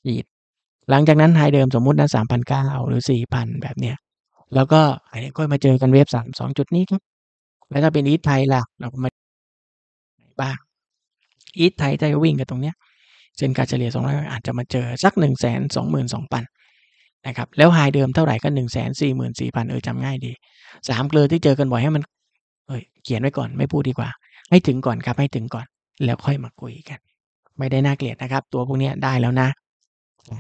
อีดหลังจากนั้นไฮยเดิมสมมุตินะสามพันเก้าหรือสี่พันแบบเนี้ย แล้วก็ไอ้นี่อยมาเจอกันเวฟสามสองจุดนี้ครับแล้วถ้าเป็นอีทไทยล่ะเราก็มาบ้างอีทไทยจะวิ่งกันตรงเนี้ยเส้นการเฉลี่ยสองร้อยอาจจะมาเจอสักหหนนนึ่่งงแสสอมืสองพันนะครับแล้วไฮเดิมเท่าไหร่ก็หนึ่งแสนสี่หมื่นสี่พันเออจำง่ายดีสามเกลือที่เจอกันบ่อยให้มัน เอยเขียนไว้ก่อน ไม่พูดดีกว่า ให้ถึงก่อนครับ ให้ถึงก่อน แล้วค่อยมาคุยกัน ไม่ได้น่าเกลียดนะครับ ตัวพวกนี้ได้แล้วนะ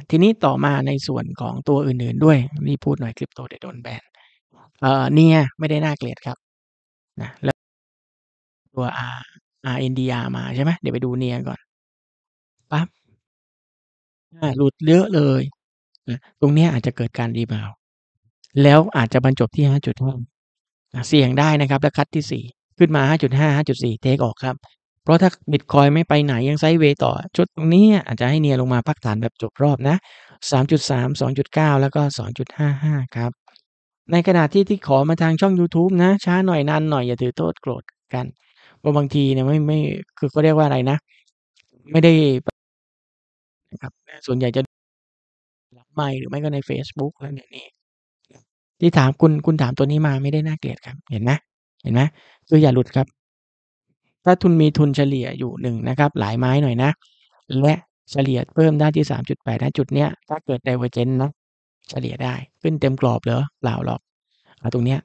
ทีนี้ต่อมาในส่วนของตัวอื่นๆด้วย นี่พูดหน่อยคริปโต เดโดนแบนเอ่อเนี่ย ไม่ได้น่าเกลียดครับ นะแล้วตัวอออาานเดียมาใช่ไหมเดี๋ยวไปดูเนียก่อนปั๊บหลุดเยอะเลยตรงนี้อาจจะเกิดการรีบาว แล้วอาจจะบรรจบที่หห้าจุด้าเสี่ยงได้นะครับ และคัดที่สี่ ขึ้นมาหหห้้้าาาจจุุดดสี่เทคออกครับ เพราะถ้าบิตคอยไม่ไปไหนยังไซด์เวย์ต่อ จุดตรงนี้อาจจะให้เนียลงมาพักฐานแบบจบรอบนะสสสาามมจจุุดดองเก้าแล้วก็สองจุดห้าห้าครับ ในขณะที่ที่ขอมาทางช่อง YouTube นะ ช้าหน่อยนานหน่อยอย่าถือโทษโกรธกัน เพราะบางทีเนี่ยไม่ไม่คือก็เรียกว่าอะไรนะ ไม่ได้ครับส่วนใหญ่จะไม่ หรือไม่ก็ใน Facebook แล้วเนี่ยนี้ ที่ถามคุณคุณถามตัวนี้มาไม่ได้น่าเกลียดครับ เห็นไหมเห็นไหมคืออย่าหลุดครับ ถ้าทุนมีทุนเฉลี่ยอยู่หนึ่งนะครับ หลายไม้หน่อยนะ และเฉลี่ยเพิ่มได้ที่สามจุดแปดนะจุดเนี้ยถ้าเกิดเดเวอ g e เซ e นะเฉลี่ยได้ ขึ้นเต็มกรอบเหรอเปล่าหรอกเอาตรงเนี้ย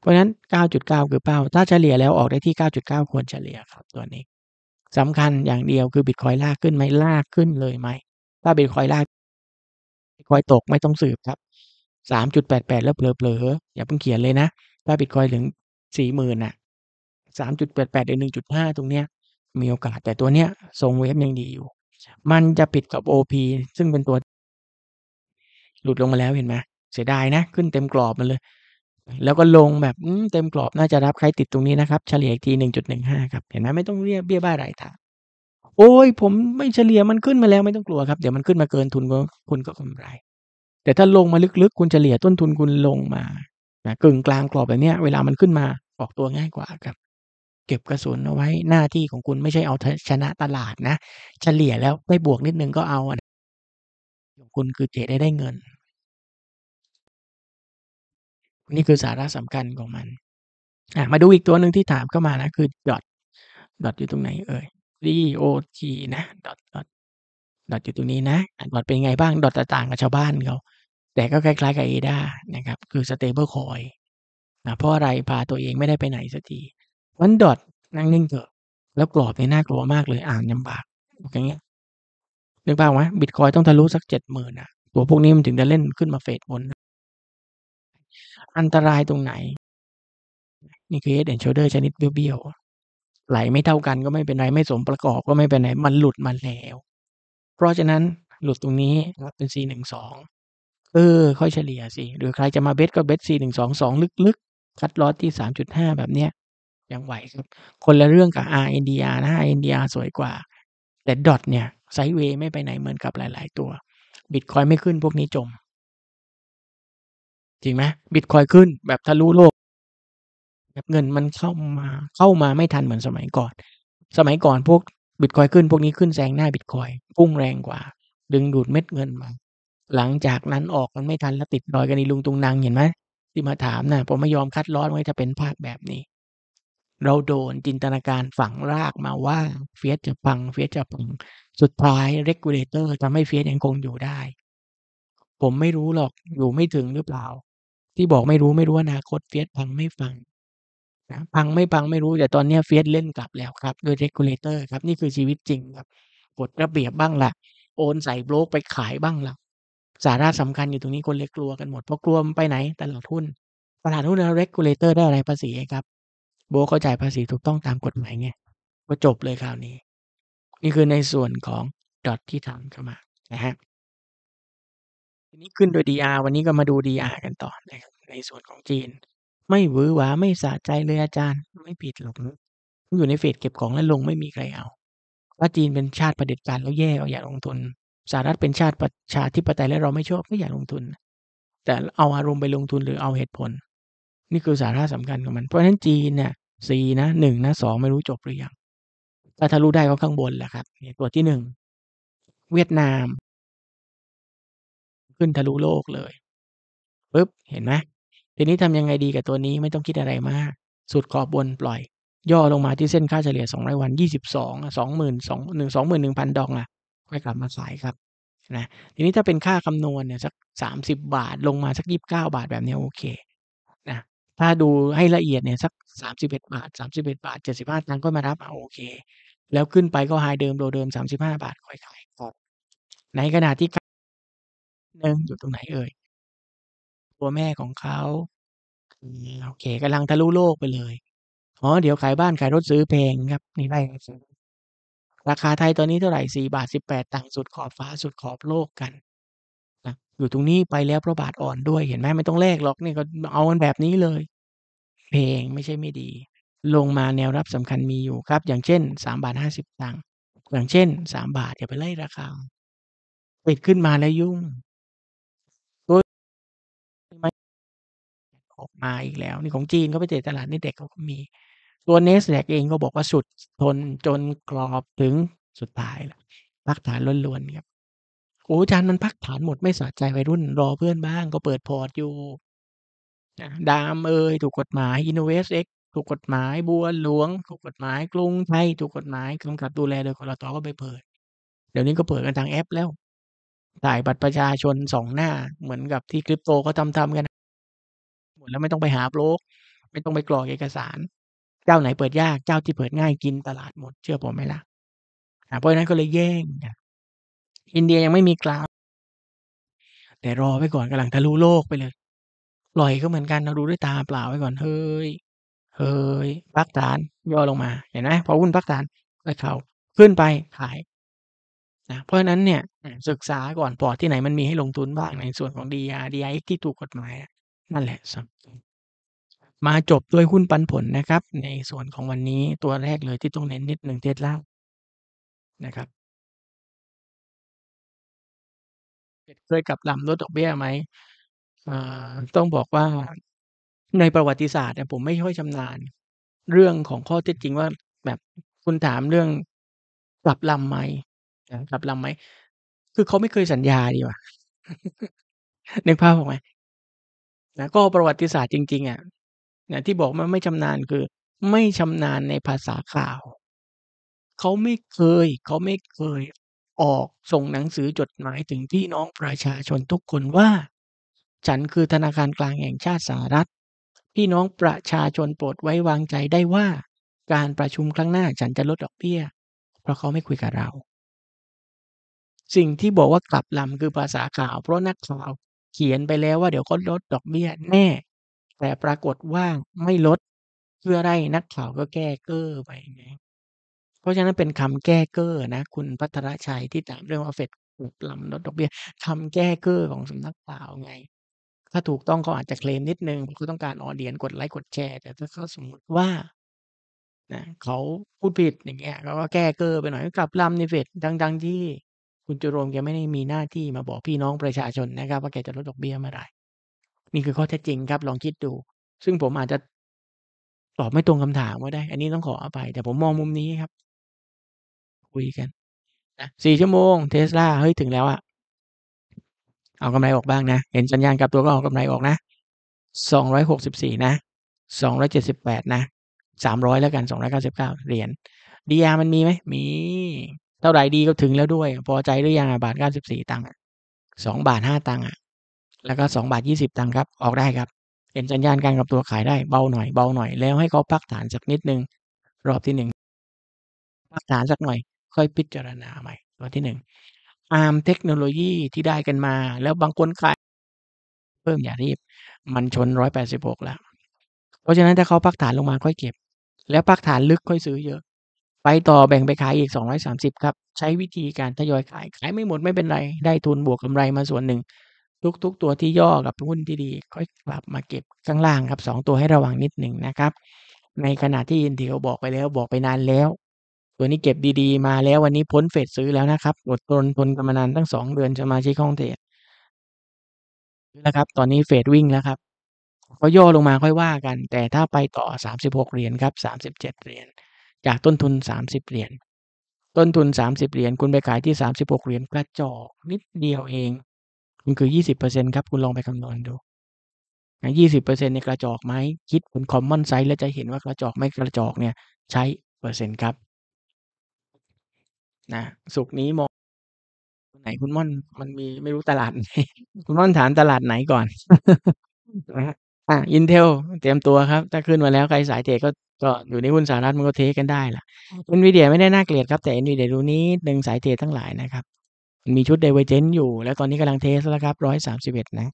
เพราะนั้นเก้าจุดเก้าคือเป้า ถ้าเฉลี่ยแล้วออกได้ที่เเกก้าจุด้าควรเฉลี่ยครับตัวนี้สำคัญอย่างเดียวคือบิตคอยลากขึ้นไหมลากขึ้นเลยไหมถ้าบิตคอยลากิตคอยตกไม่ต้องสืบครับสามจุดแปดแปดแล้วเผลอเอย่าเพิ่งเขียนเลยนะ ถ้าบิตคอยถึงสี่หมื่นอ่ะสามจุดแปดแปดหรือหนึ่งจุดห้าตรงเนี้ย มีโอกาสแต่ตัวเนี้ยทรงเวฟยังดีอยู่ มันจะปิดกับโพีซึ่งเป็นตัว หลุดลงมาแล้วเห็นไหม เสียดายนะขึ้นเต็มกรอบมาเลย แล้วก็ลงแบบเต็มกรอบน่าจะรับใครติดตรงนี้นะครับ เฉลี่ยอีกทีหนึ่งจุดหนึ่งห้าครับ เห็นไหมไม่ต้องเรียบเบี้ยบ้าไรถามโอ้ย ผมไม่เฉลี่ยมันขึ้นมาแล้วไม่ต้องกลัวครับ เดี๋ยวมันขึ้นมาเกินทุนก็คุณก็กำไร แต่ถ้าลงมาลึกๆ คุณเฉลี่ยต้นทุนคุณลงมานะกึ่งกลางกรอบแบบนี้เวลามันขึ้นมา ออกตัวง่ายกว่าครับ เก็บกระสุนเอาไว้หน้าที่ของคุณไม่ใช่เอาชนะตลาดนะ เฉลี่ยแล้วไม่บวกนิดนึงก็เอาอคุณคือเจได้ได้เงินนี่คือสาระสำคัญของมัน อ่ะ มาดูอีกตัวหนึ่งที่ถามเข้ามานะคือดอทดอทอยู่ตรงไหนเอ่ยอ o g นะดอทดอทดอทอยู่ตรงนี้นะดอทเป็นไงบ้างดอทต่างกับชาวบ้านเขาแต่ก็คล้ายๆกับ ADA นะครับ คือ stable coin นะเพราะอะไรพาตัวเองไม่ได้ไปไหนสักที วันดอทนั่งนิ่งเถอะแล้วกรอบในน่ากลัวมากเลยอ่านลำบากอย่างเงี้ยนึกภาพไหมบิตคอยต้องทะลุสักเจ็ดหมื่นอ่ะ ตัวพวกนี้มันถึงจะเล่นขึ้นมาเฟดบน อันตรายตรงไหน นี่คือเอ็ดอนโชเดอร์ชนิดเบี้ยวไหลไม่เท่ากันก็ไม่เป็นไรไม่สมประกอบก็ไม่เป็นไรมันหลุดมาแล้วเพราะฉะนั้นหลุดตรงนี้เป็น C หนึ่งสองเออ ค่อยเฉลี่ยสิหรือใครจะมาเบสก็เบส C หนึ่งสองสองลึกๆ คัดลอตที่สามจุดห้าแบบเนี้ย ยังไหวครับคนละเรื่องกับ R NDR นะ R NDR สวยกว่าแต่ดอทเนี่ย ไซด์เวย์ไม่ไปไหนเหมือนกับหลายๆตัวบิตคอยไม่ขึ้นพวกนี้จม จริงไหมบิตคอยขึ้นแบบทะลุโลกแบบเงินมันเข้ามา เข้ามาไม่ทันเหมือนสมัยก่อน สมัยก่อนพวกบิตคอยขึ้น พวกนี้ขึ้นแซงหน้าบิตคอยพุ่งแรงกว่า ดึงดูดเม็ดเงินมา หลังจากนั้นออกมันไม่ทันแล้วติดรอยกันในลุงตุงนางเห็นไหมที่มาถามนะผมไม่ยอมคัดลอดไว้จะเป็นภาคแบบนี้ เราโดนจินตนาการฝังรากมาว่า เฟียสจะพังเฟียสจะพังสุดท้ายเรกูเลเตอร์ทำให้เฟียสยังคงอยู่ได้ ผมไม่รู้หรอกอยู่ไม่ถึงหรือเปล่า ที่บอกไม่รู้ไม่รู้อนาคตเฟียสพังไม่ฟังนะพังไม่พังไม่รู้แต่ตอนนี้เฟสเล่นกลับแล้วครับโดยเรกูลเลเตอร์ครับนี่คือชีวิตจริงครับกฎระเบียบบ้างละ่ะ โอนใส่โบรกไปขายบ้างละ่ะ สาระสำคัญอยู่ตรงนี้คนเล็กลัวกันหมด เพราะกลัวไปไหน ตลาดหุ้นตลาดหุ้นเรกูลเลเตอร์ได้อะไรภาษีครับ โบเขาจ่ายภาษีถูกต้องตามกฎหมายไงก็จบเลยคราวนี้ นี่คือในส่วนของดอทที่ทำเข้ามานะฮะทีนี้ขึ้นโดย DR วันนี้ก็มาดู DR กันต่อ ในส่วนของจีนไม่หวือหวาไม่สะใจเลยอาจารย์ ไม่ผิดหรอกอยู่ในเฟสเก็บของและลงไม่มีใครเอา ว่าจีนเป็นชาติประเด็จการแล้วแย่เราอย่าลงทุน สหรัฐเป็นชาติประชาธิปไตยแล้วเราไม่ชอบก็อย่าลงทุน แต่เอาอารมณ์ไปลงทุนหรือเอาเหตุผล นี่คือสาระสำคัญของมัน เพราะฉะนั้นจีนเนี่ยสี่นะหนึ่งนะสองไม่รู้จบหรือยังถ้าทะลุได้ก็ข้างบนแหละครับเนี่ยตัวที่หนึ่งเวียดนาม ขึ้นทะลุโลกเลยปึ๊บเห็นไหมทีนี้ทำยังไงดีกับตัวนี้ไม่ต้องคิดอะไรมากสุดขอบบนปล่อย ย่อลงมาที่เส้นค่าเฉลี่ย200วัน 22 2 0 0 2 1 0 0 0ดองอ่ะค่อยกลับมาสายครับนะทีนี้ถ้าเป็นค่าคำนวณเนี่ยสัก 30 บาท ลงมาสัก 29 บาทแบบนี้โอเคนะถ้าดูให้ละเอียดเนี่ยสัก 31บาท31 บาท 75ตังค์ก็มารับอ่ะโอเค แล้วขึ้นไปก็ไฮเดิมโลเดิม35บาท ค่อยขายครับในขณะที่หนึ่งอยู่ตรงไหนเอ่ยตัวแม่ของเขาโอเคกำลังทะลุโลกไปเลยอ๋อเดี๋ยวขายบ้านขายรถซื้อเพลงครับ นี่ได้ราคาไทยตอนนี้เท่าไหร่สี่บาทสิบแปดต่างสุดขอบฟ้าสุดขอบโลกกันนะอยู่ตรงนี้ไปแล้วเพราะบาทอ่อนด้วยเห็นไหมไม่ต้องแลกหรอกนี่ก็เอากันแบบนี้เลย เพลงไม่ใช่ไม่ดี ลงมาแนวรับสำคัญมีอยู่ครับอย่างเช่นสามบาทห้าสิบตังค์อย่างเช่นสามบาทอย่าไปไล่ราคาปิดขึ้นมาแล้วยุ่งออกมาอีกแล้วนี่ของจีนเขาไปเจอตลาดนี่เด็กเขาก็มี ตัวเนสแดกเองก็บอกว่าสุดทนจนกรอบถึงสุดท้ายละพักฐานล้วนๆครับ โอ้จานมันพักฐานหมดไม่สะใจวัยรุ่น รอเพื่อนบ้างก็เปิดพอร์ตอยู่ ดามเอยถูกกฎหมายอินเวสเอ็กถูกกฎหมายบัวหลวง ถูกกฎหมาย กรุงไทย ถูกกฎหมายกำกับดูแลโดยคอรตก็ไปเปิดเดี๋ยวนี้ก็เปิดกันทางแอปแล้วถ่ายบัตรประชาชนสองหน้าเหมือนกับที่คริปโตก็ทำๆกันมดแล้วไม่ต้องไปหาโปลกไม่ต้องไปกรอกเอกสาร เจ้าไหนเปิดยากเจ้าที่เปิดง่ายกินตลาดหมดเชื่อผมไหมล่ะ เพราะฉะนั้นก็เลยแย่ง อินเดียยังไม่มีกลาวแต่รอไปก่อนกำลังทะลุโลกไปเลยปล่อยก็เหมือนกันเราดูด้วยตาเปล่าไว้ก่อนเฮ้ยเฮ้ยพักฐานย่อลงมาเห็นไหมพอวุ่นพักฐานก็เขาขึ้นไปขายนะเพราะฉะนั้นเนี่ยศึกษาก่อนพอดที่ไหนมันมีให้ลงทุนบ้างในส่วนของดีอ์ดีไอที่ถูกกฎหมายนั่นแหละครับมาจบด้วยหุ้นปันผลนะครับ ในส่วนของวันนี้ตัวแรกเลยที่ต้องเน้นนิดหนึ่งเทสลานะครับเคยกลับลำลดดอกเบี้ยไหมต้องบอกว่าในประวัติศาสตร์เนี่ยผมไม่ค่อยชำนาญ เรื่องของข้อเท็จจริงว่าแบบคุณถามเรื่องกลับลำไหมกลับลำไหมคือเขาไม่เคยสัญญาดีกว่านึกภาพออกไหมนะก็ประวัติศาสตร์จริงๆอ่ะนะที่บอกมันไม่ชำนาญคือ ไม่ชำนาญในภาษาข่าว เขาไม่เคยเขาไม่เคย ออกส่งหนังสือจดหมายถึงพี่น้องประชาชนทุกคนว่า ฉันคือธนาคารกลางแห่งชาติสหรัฐ พี่น้องประชาชนโปรดไว้วางใจได้ว่า การประชุมครั้งหน้าฉันจะลดดอกเบี้ยเพราะเขาไม่คุยกับเรา สิ่งที่บอกว่ากลับลำคือภาษาข่าวเพราะนักข่าวเขียนไปแล้วว่าเดี๋ยวก็ลดดอกเบี้ยแน่ แต่ปรากฏว่าไม่ลดเพื่อไรนักข่าวก็แก้เก้อไปนะเพราะฉะนั้นเป็นคำแก้เก้อนะ คุณพัทรชัยที่ถามเรื่องว่าเฟดปุกลำลดดอกเบี้ยคำแก้เก้อของสำนักข่าวไง ถ้าถูกต้องเขาอาจจะเคลมนิดนึงเือขาต้องการออเดียนกดไลค์กดแชร์แต่ถ้าเขาสมมติว่านะเขาพูดผิดอย่างเงี้ยเขาก็แก้เกอไปหน่อยกลับลำในเฟดดังๆที่คุณจุรมแกไม่ได้มีหน้าที่มาบอกพี่น้องประชาชนนะครับว่าแกจะลดดอกเบี้ยเมื่อไหร่นี่คือข้อเท็จจริงครับลองคิดดูซึ่งผมอาจจะตอบไม่ตรงคำถามก็ได้อันนี้ต้องขออภัยแต่ผมมองมุมนี้ครับ คุยกันนะสี่ชั่วโมงเทสลาเฮ้ยถึงแล้วอะเอากำไรออกบ้างนะเห็นสัญญาณกลับตัวก็เอากำไรออกนะสองร้อยหกสิบสี่นะสองร้อยเจ็ดสิบแปดนะสามร้อยแล้วกันสองร้อยเก้าสิบเก้าเหรียญดีอามันมีไหมมีเท่าไหร่ดีก็ถึงแล้วด้วย พอใจหรือยังบาทเก้าสิบสี่ตังค์สองบาทห้าตังค์แล้วก็สองบาทยี่สิบตังค์ครับ ออกได้ครับ เห็นสัญญาณการกับตัวขายได้เบาหน่อย เบาหน่อยแล้วให้เขาพักฐานสักนิดนึง รอบที่หนึ่งพักฐานสักหน่อยค่อยพิจารณาใหม่ รอบที่หนึ่งอาร์มเทคโนโลยีที่ได้กันมาแล้วบางคนขายเพิ่มอย่ารีบ มันชนร้อยแปดสิบหกแล้วเพราะฉะนั้นถ้าเขาพักฐานลงมาค่อยเก็บ แล้วพักฐานลึกค่อยซื้อเยอะไปต่อแบ่งไปขายอีก230ครับใช้วิธีการทยอยขายขายไม่หมดไม่เป็นไรได้ทุนบวกกาไรมาส่วนหนึ่ง ทุก ๆ ตัวที่ย่อกับหุ้นที่ดีค่อยกลับมาเก็บข้างล่างครับ2ตัวให้ระวังนิดหนึ่งนะครับ ในขณะที่อินเทลบอกไปแล้วบอกไปนานแล้ว ตัวนี้เก็บดี ๆ มาแล้ววันนี้พ้นเฟดซื้อแล้วนะครับอดทนทนกันมานานตั้ง2 เดือนจะมาใช้ข้องเทรดนะครับ ตอนนี้เฟดวิ่งแล้วครับก็ย่อลงมาค่อยว่ากัน แต่ถ้าไปต่อ36เหรียญครับ37เหรียญจากต้นทุน 30 เหรียญ ต้นทุน30เหรียญคุณไปขายที่ 36 เหรียญกระจอกนิดเดียวเอง คุณคือ 20%ครับ คุณลองไปคำนวณดู20%ในกระจอกไหมคิดผลคอมมอนไซส์แล้วจะเห็นว่ากระจอกไม่กระจอกเนี่ย ใช้เปอร์เซ็นต์ครับ นะสุกนี้มองไหนคุณม่อนมันมีไม่รู้ตลาดไหนคุณม่อนถามตลาดไหนก่อนนะอ่าินเทลเตรียมตัวครับ ถ้าขึ้นมาแล้วใครสายเทคก็ก็อยู่ในหุ้นสหรัฐมันก็เทคกันได้ล่ะวีเดียไม่ได้น่าเกลียดครับ แต่อ็นวีเดียดูนี้หนึ่งสายเทคทั้งหลายนะครับมันมีชุดดเวอเ g น n ์อยู่แล้วตอนนี้กำลังเทสแล้วครับร้อยสสามิบเอ็ดนะ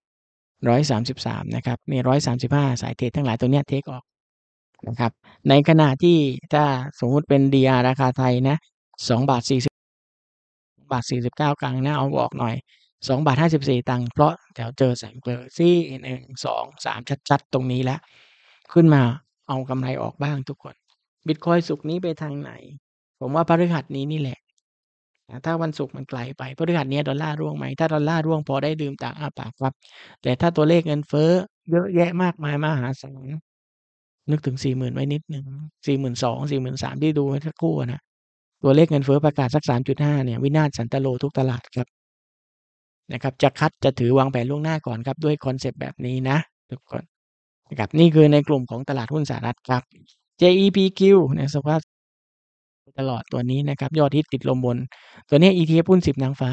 ร้อยสสามิบสามนะครับ มีร้อยสามสสิบห้าายเทคทั้งหลายตัวเนี้ยเทคออกนะครับ ในขณะที่ถ้าสมมุติเป็นดอาราคาไทยนะสองบาทสี่สิบบาทสสี่ิบเก้ากลางนะาเอาออกหน่อยสองบาทห้าสิบสี่ตังค์เพราะแถวเจอแสงเกลอซี่หนึ่งสองสามชัดๆ ตรงนี้แล้ว ขึ้นมาเอากำไรออกบ้างทุกคน บิตคอยสุกนี้ไปทางไหน ผมว่าพฤหัสนี้นี่แหละ ถ้าวันศุกร์มันไกลไปพฤหัสนี้ ดอลลาร์ร่วงไหม ถ้าดอลลาร์ร่วงพอได้ดื่มตาอ้าปากครับ แต่ถ้าตัวเลขเงินเฟ้อเยอะแยะมากมายมหาศาลนึกถึงสี่หมื่นไว้นิดหนึ่งสี่หมื่นสองสี่หมื่นสามที่ดูสักคู่นะตัวเลขเงินเฟ้อประกาศสักสามจุดห้าเนี่ยวินาศสันตโลทุกตลาดครับนะครับ จะคัดจะถือวางแผนล่วงหน้าก่อนครับ ด้วยคอนเซปต์แบบนี้นะทุกคนนะครับนี่คือในกลุ่มของตลาดหุ้นสหรัฐครับ JEPQ นะสภาพตลอดตัวนี้นะครับ ยอดฮิตติดลมบน ตัวนี้ ETF หุ้นสิบนางฟ้า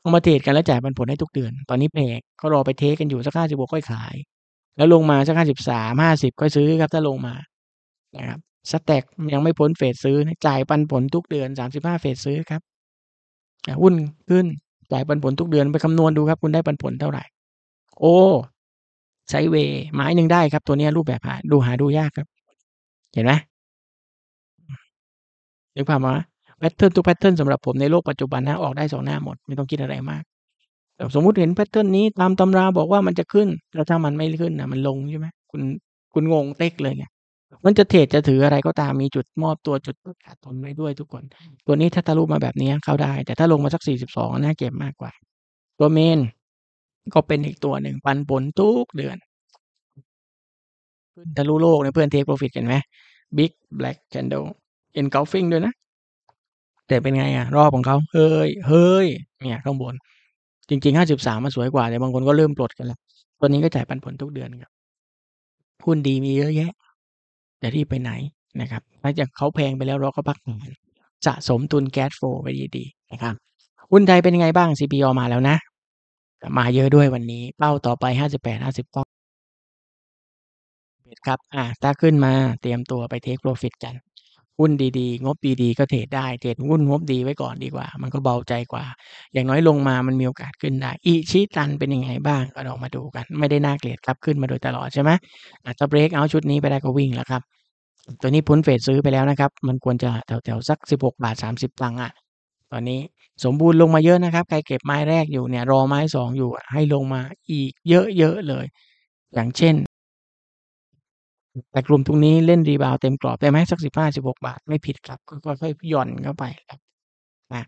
เอามาเทรดกันแล้วจ่ายปันผลให้ทุกเดือน ตอนนี้เพรกก็รอไปเทกันอยู่สักห้าสิบกค่อยขาย แล้วลงมาสักห้าสิบสามห้าสิบค่อยซื้อครับถ้าลงมา นะครับสแต็กยังไม่พ้นเฟสซื้อจ่ายปันผลทุกเดือนสามสิบห้าเฟสซื้อครับหุ้นขึ้นจ่ายปันผลทุกเดือนไปคำนวณดูครับ คุณได้ปันผลเท่าไหร่ โอ้ไซเวไม้หนึ่งได้ครับ ตัวนี้รูปแบบหา ดูหาดูยากครับ เห็นไหมนึกภาพมาแพทเทิร์นทุกแพทเทิร์นสำหรับผมในโลกปัจจุบันนะออกได้สองหน้าหมดไม่ต้องคิดอะไรมากแต่สมมุติเห็นแพทเทิร์นนี้ตามตำราบอกว่ามันจะขึ้น แล้วถ้ามันไม่ขึ้นนะมันลงใช่ไหมคุณ คุณงงเต็กเลยเนี่ยมันจะเทรดจะถืออะไรก็ตามมีจุด มอบตัวจุดขาดทุนไว้ด้วยทุกคน ตัวนี้ถ้าทะลุมาแบบนี้เข้าได้ แต่ถ้าลงมาสักสสสี่ิบองน่าเก็บมากกว่า ตัวเมน ก็เป็นอีกตัวหนึ่งปันผลทุกเดือนทะลุโลกเนี่ยเพื่อนเทคโปรฟิตกันไหมบิ๊กแบล็กแคนโดเอ็นเกลฟิงด้วยนะ แต่เป็นไงอะรอบของเขาเฮ้ย เฮ้ย เนี่ย ข้างบน จริงๆห้าสสิบามมันสวยกว่าแต่บางคนก็เริ่มปลดกันแล้วตัวนี้ก็จ่ายปันผลทุกเดือนครับหุ้นดีมีเยอะแยะจยรีบไปไหนนะครับ หลังจากเขาแพงไปแล้วเราก็พักงานสะสมตุนแก๊สโฟไว้ดีๆ นะครับหุ้นไทยเป็นยังไงบ้าง c p พมาแล้วนะมาเยอะด้วยวันนี้ เป้าต่อไป 58 5ดห้็ดครับอ่าถ้าขึ้นมาเตรียมตัวไปเทคโปรฟิตกันุ้นดีๆ งบดีๆก็เทรดได้เทรดหุ้นงบดีไว้ก่อนดีกว่ามันก็เบาใจกว่า อย่างน้อยลงมามันมีโอกาสขึ้นได้อิชิตันเป็นยังไงบ้างก็ลองมาดูกัน ไม่ได้น่าเกลียดครับขึ้นมาโดยตลอดใช่ไหมอาจจะเบรกเอาชุดนี้ไปได้ก็วิ่งแล้วครับ ตัวนี้พ้นเฟดซื้อไปแล้วนะครับมันควรจะแถวๆสัก 16บาท30ตังค์อ่ะตอนนี้สมบูรณ์ลงมาเยอะนะครับ ใครเก็บไม้แรกอยู่เนี่ยรอไม้2อยู่ให้ลงมาอีกเยอะๆ เลยอย่างเช่นแต่กลุ่มตรงนี้เล่นรีบาวเต็มกรอบได้ไหมสักสิบห้าสิบหกบาทไม่ผิดครับก็ค่อยๆ หย่อนเข้าไปครับนะ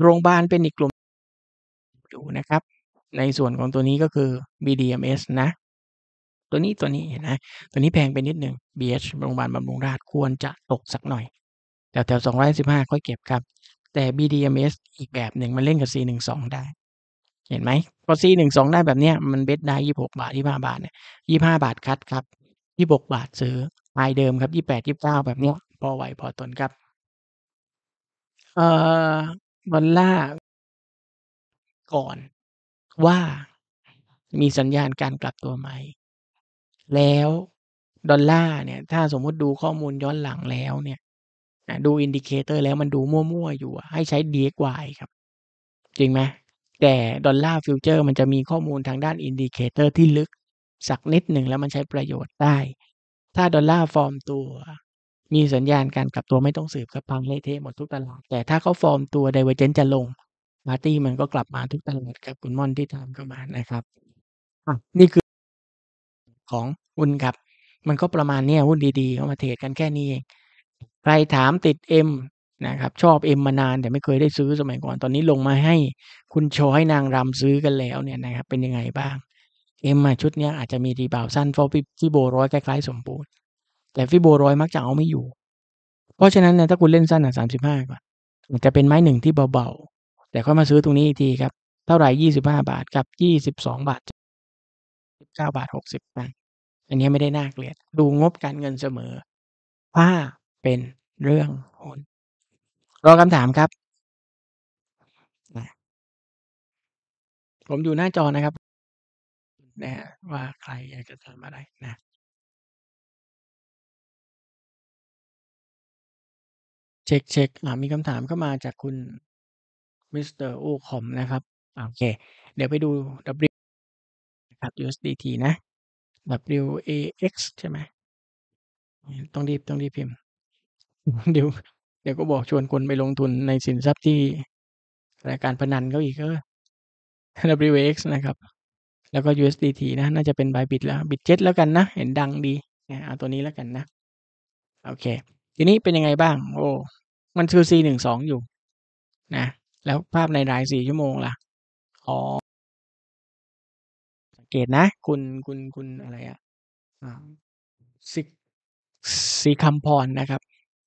โรงพยาบาลเป็นอีกกลุ่มอยู่นะครับในส่วนของตัวนี้ก็คือ BDMs นะ ตัวนี้ตัวนี้เห็นนะตัวนี้แพงไปนิดหนึ่ง BH โรงพยาบาลบำรุงราษฎร์ควรจะตกสักหน่อยแถวแถวสองร้อยสิบห้าค่อยเก็บครับ แต่ BDMs อีกแบบหนึ่งมันเล่นกับ c องได้ เห็นไหมพอ c องได้แบบเนี้ยมันเบสได้ยี่หกบาทยี่ห้าบาทเนี่ยยี่ห้าบาทคัดครับยี่บกบาท ซื้อลายเดิมครับยี่แปดยี่เก้าแบบนี้พอไหว พอตนครับ เอ่อดอลลาร์ก่อนว่ามีสัญญาณการกลับตัวไหมแล้ว ดอลลาร์เนี่ย ถ้าสมมติดูข้อมูลย้อนหลังแล้วเนี่ยดูอินดิเคเตอร์แล้วมันดูมั่วๆ อยู่ ให้ใช้ DXY ครับ จริงไหมแต่ ดอลลาร์ฟิวเจอร์ มันจะมีข้อมูลทางด้านอินดิเคเตอร์ที่ลึกสักนิดหนึ่งแล้วมันใช้ประโยชน์ได้ ถ้าดอลลาร์ฟอร์มตัว มีสัญญาณการกลับตัวไม่ต้องสืบกับพังเละเทะหมดทุกตลาด แต่ถ้าเขาฟอร์มตัวไดเวอร์เจนจะลง มาร์ตี้มันก็กลับมาทุกตลาดครับคุณม่อนที่ทำเข้ามานะครับนี่คือของหุ้นครับ มันก็ประมาณนี้หุ้นดีๆเข้ามาเทรดกันแค่นี้เอง ใครถามติดเอ็มนะครับ ชอบเอ็มมานานแต่ไม่เคยได้ซื้อสมัยก่อน ตอนนี้ลงมาให้คุณชใหยนางรำซื้อกันแล้ว เนี่ยนะครับ เป็นยังไงบ้างเอ็มมาชุดนี้อาจจะมีรีบาวสั้นเพราะฟิโบร้อยคล้ายๆสมบูรณ์แต่ฟิโบร้อยมักจะเอาไม่อยู่ เพราะฉะนั้นเนี่ยถ้าคุณเล่นสั้นอ่ะสามสิบห้าก่อนมันจะเป็นไม้หนึ่งที่เบาๆ แต่ค่อยมาซื้อตรงนี้อีกทีครับ เท่าไหร่ยี่สิบห้าบาทกับยี่สิบสองบาทสิบเก้าบาทหกสิบตังอันนี้ไม่ได้น่าเกลียด ดูงบการเงินเสมอถ้าเป็นเรื่องหุ้นรอคำถามครับผมอยู่หน้าจอนะครับนะฮะว่าใครอยากจะทำอะไรนะเช็คเช็คมีคำถามเข้ามาจากคุณมิสเตอร์โอคอมนะครับโอเคเดี๋ยวไปดู W ครับ USDT นะ WAX ใช่ไหมต้องรีบต้องรีบพิมพ์ เดี๋ยวเดี๋ยวก็บอกชวนคนไปลงทุนในสินทรัพย์ที่รายการพนันเขาอีกก็ WAX นะครับแล้วก็ USDT นะน่าจะเป็นายบิตแล้วบิตเจ็ดแล้วกันนะ เห็นดังดีนะเอาตัวนี้แล้วกันนะ โอเค ทีนี้เป็นยังไงบ้าง โอ้มันคือ C12 อยู่ นะ แล้วภาพในรายสี่ชั่วโมงล่ะอ๋อสังเกตนะ คุณคุณคุณอะไรอะซิซีคัมพรนะครับ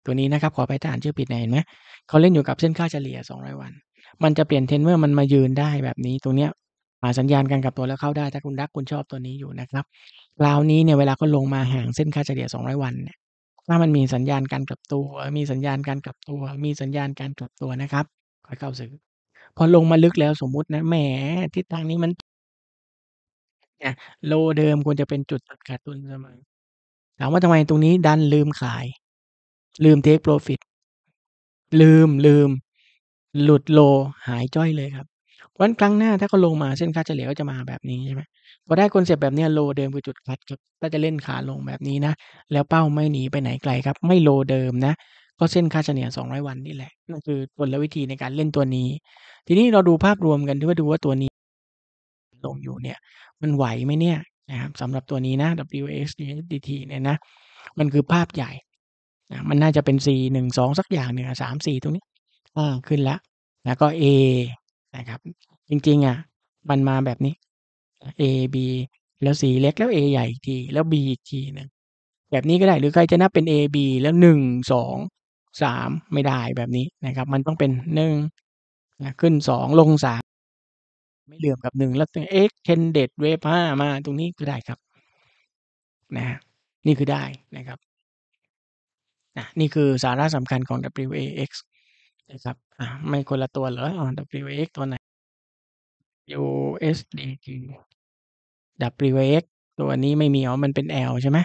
ตัวนี้นะครับ ขอไปฐานชื่อปิดนเห็นไหม เขาเล่นอยู่กับเส้นค่าเฉลี่ย 200 วัน มันจะเปลี่ยนเทนเมื่อมันมายืนได้แบบนี้ตรงเนี้ยหาสัญญาณกันกับตัวแล้วเข้าได้ ถ้าคุณรักคุณชอบตัวนี้อยู่นะครับคราวนี้เนี่ยเวลาก็ลงมาห่างเส้นค่าเฉลี่ย200 วันเนี่ยถ้ามันมีสัญญาณการกลับตัวมีสัญญาณการกลับตัวมีสัญญาณการกลับตัวนะครับค่อยเข้าซื้อพอลงมาลึกแล้วสมมุตินะ แหมทิศทางนี้มัน เนี่ยโลเดิมควรจะเป็นจุดตัดขาดทุนเสมอถามว่าทำไมตรงนี้ดันลืมขาย ลืมเทคโปรฟิตลืมลืมหลุดโลหายจ้อยเลยครับพราะครั้งหน้าถ้าเขาลงมาเส้นค่าเฉลี่ยก็จะมาแบบนี้ใช่ไหมพอได้คอนเซปต์แบบนี้โลเดิมคือจุดคัดครับถ้าจะเล่นขาลงแบบนี้นะแล้วเป้าไม่หนีไปไหนไกลครับ ไม่โลเดิมนะก็เส้นค่าเฉลี่ย200 วันนี่แหละนั่นคือกลวิธีในการเล่นตัวนี้ ทีนี้เราดูภาพรวมกันที่ว่าดูว่าตัวนี้ ลงอยู่เนี่ย มันไหวไหมเนี่ยนะครับสำหรับตัวนี้นะ WXDT เนี่ยนะมันคือภาพใหญ่นะมันน่าจะเป็น C 1 2สักอย่างหนึ่งสามสี่ตรงนี้อ่าขึ้นแล้วแล้วก็ A นะครับจริงๆ อ่ะมันมาแบบนี้ A B แล้วสีเล็กแล้ว A ใหญ่อีกทีแล้ว B อีกทีนึงแบบนี้ก็ได้ หรือใครจะนับเป็น A B แล้วหนึ่งสองสามไม่ได้แบบนี้นะครับ มันต้องเป็นหนึ่งขึ้นสองลงสามไม่เหลื่อมกับหนึ่งแล้วเอ็กเทนเดดเวฟห้ามาตรงนี้ก็ได้ครับ นะ นี่คือได้นะครับนะนี่คือสาระสำคัญของ WAX ใช่ครับอ่าไม่คนละตัวเหรออ๋อ WX ตัวไหน USDT WX ตัวนี้ไม่มีอ๋อมันเป็น L ใช่ไหม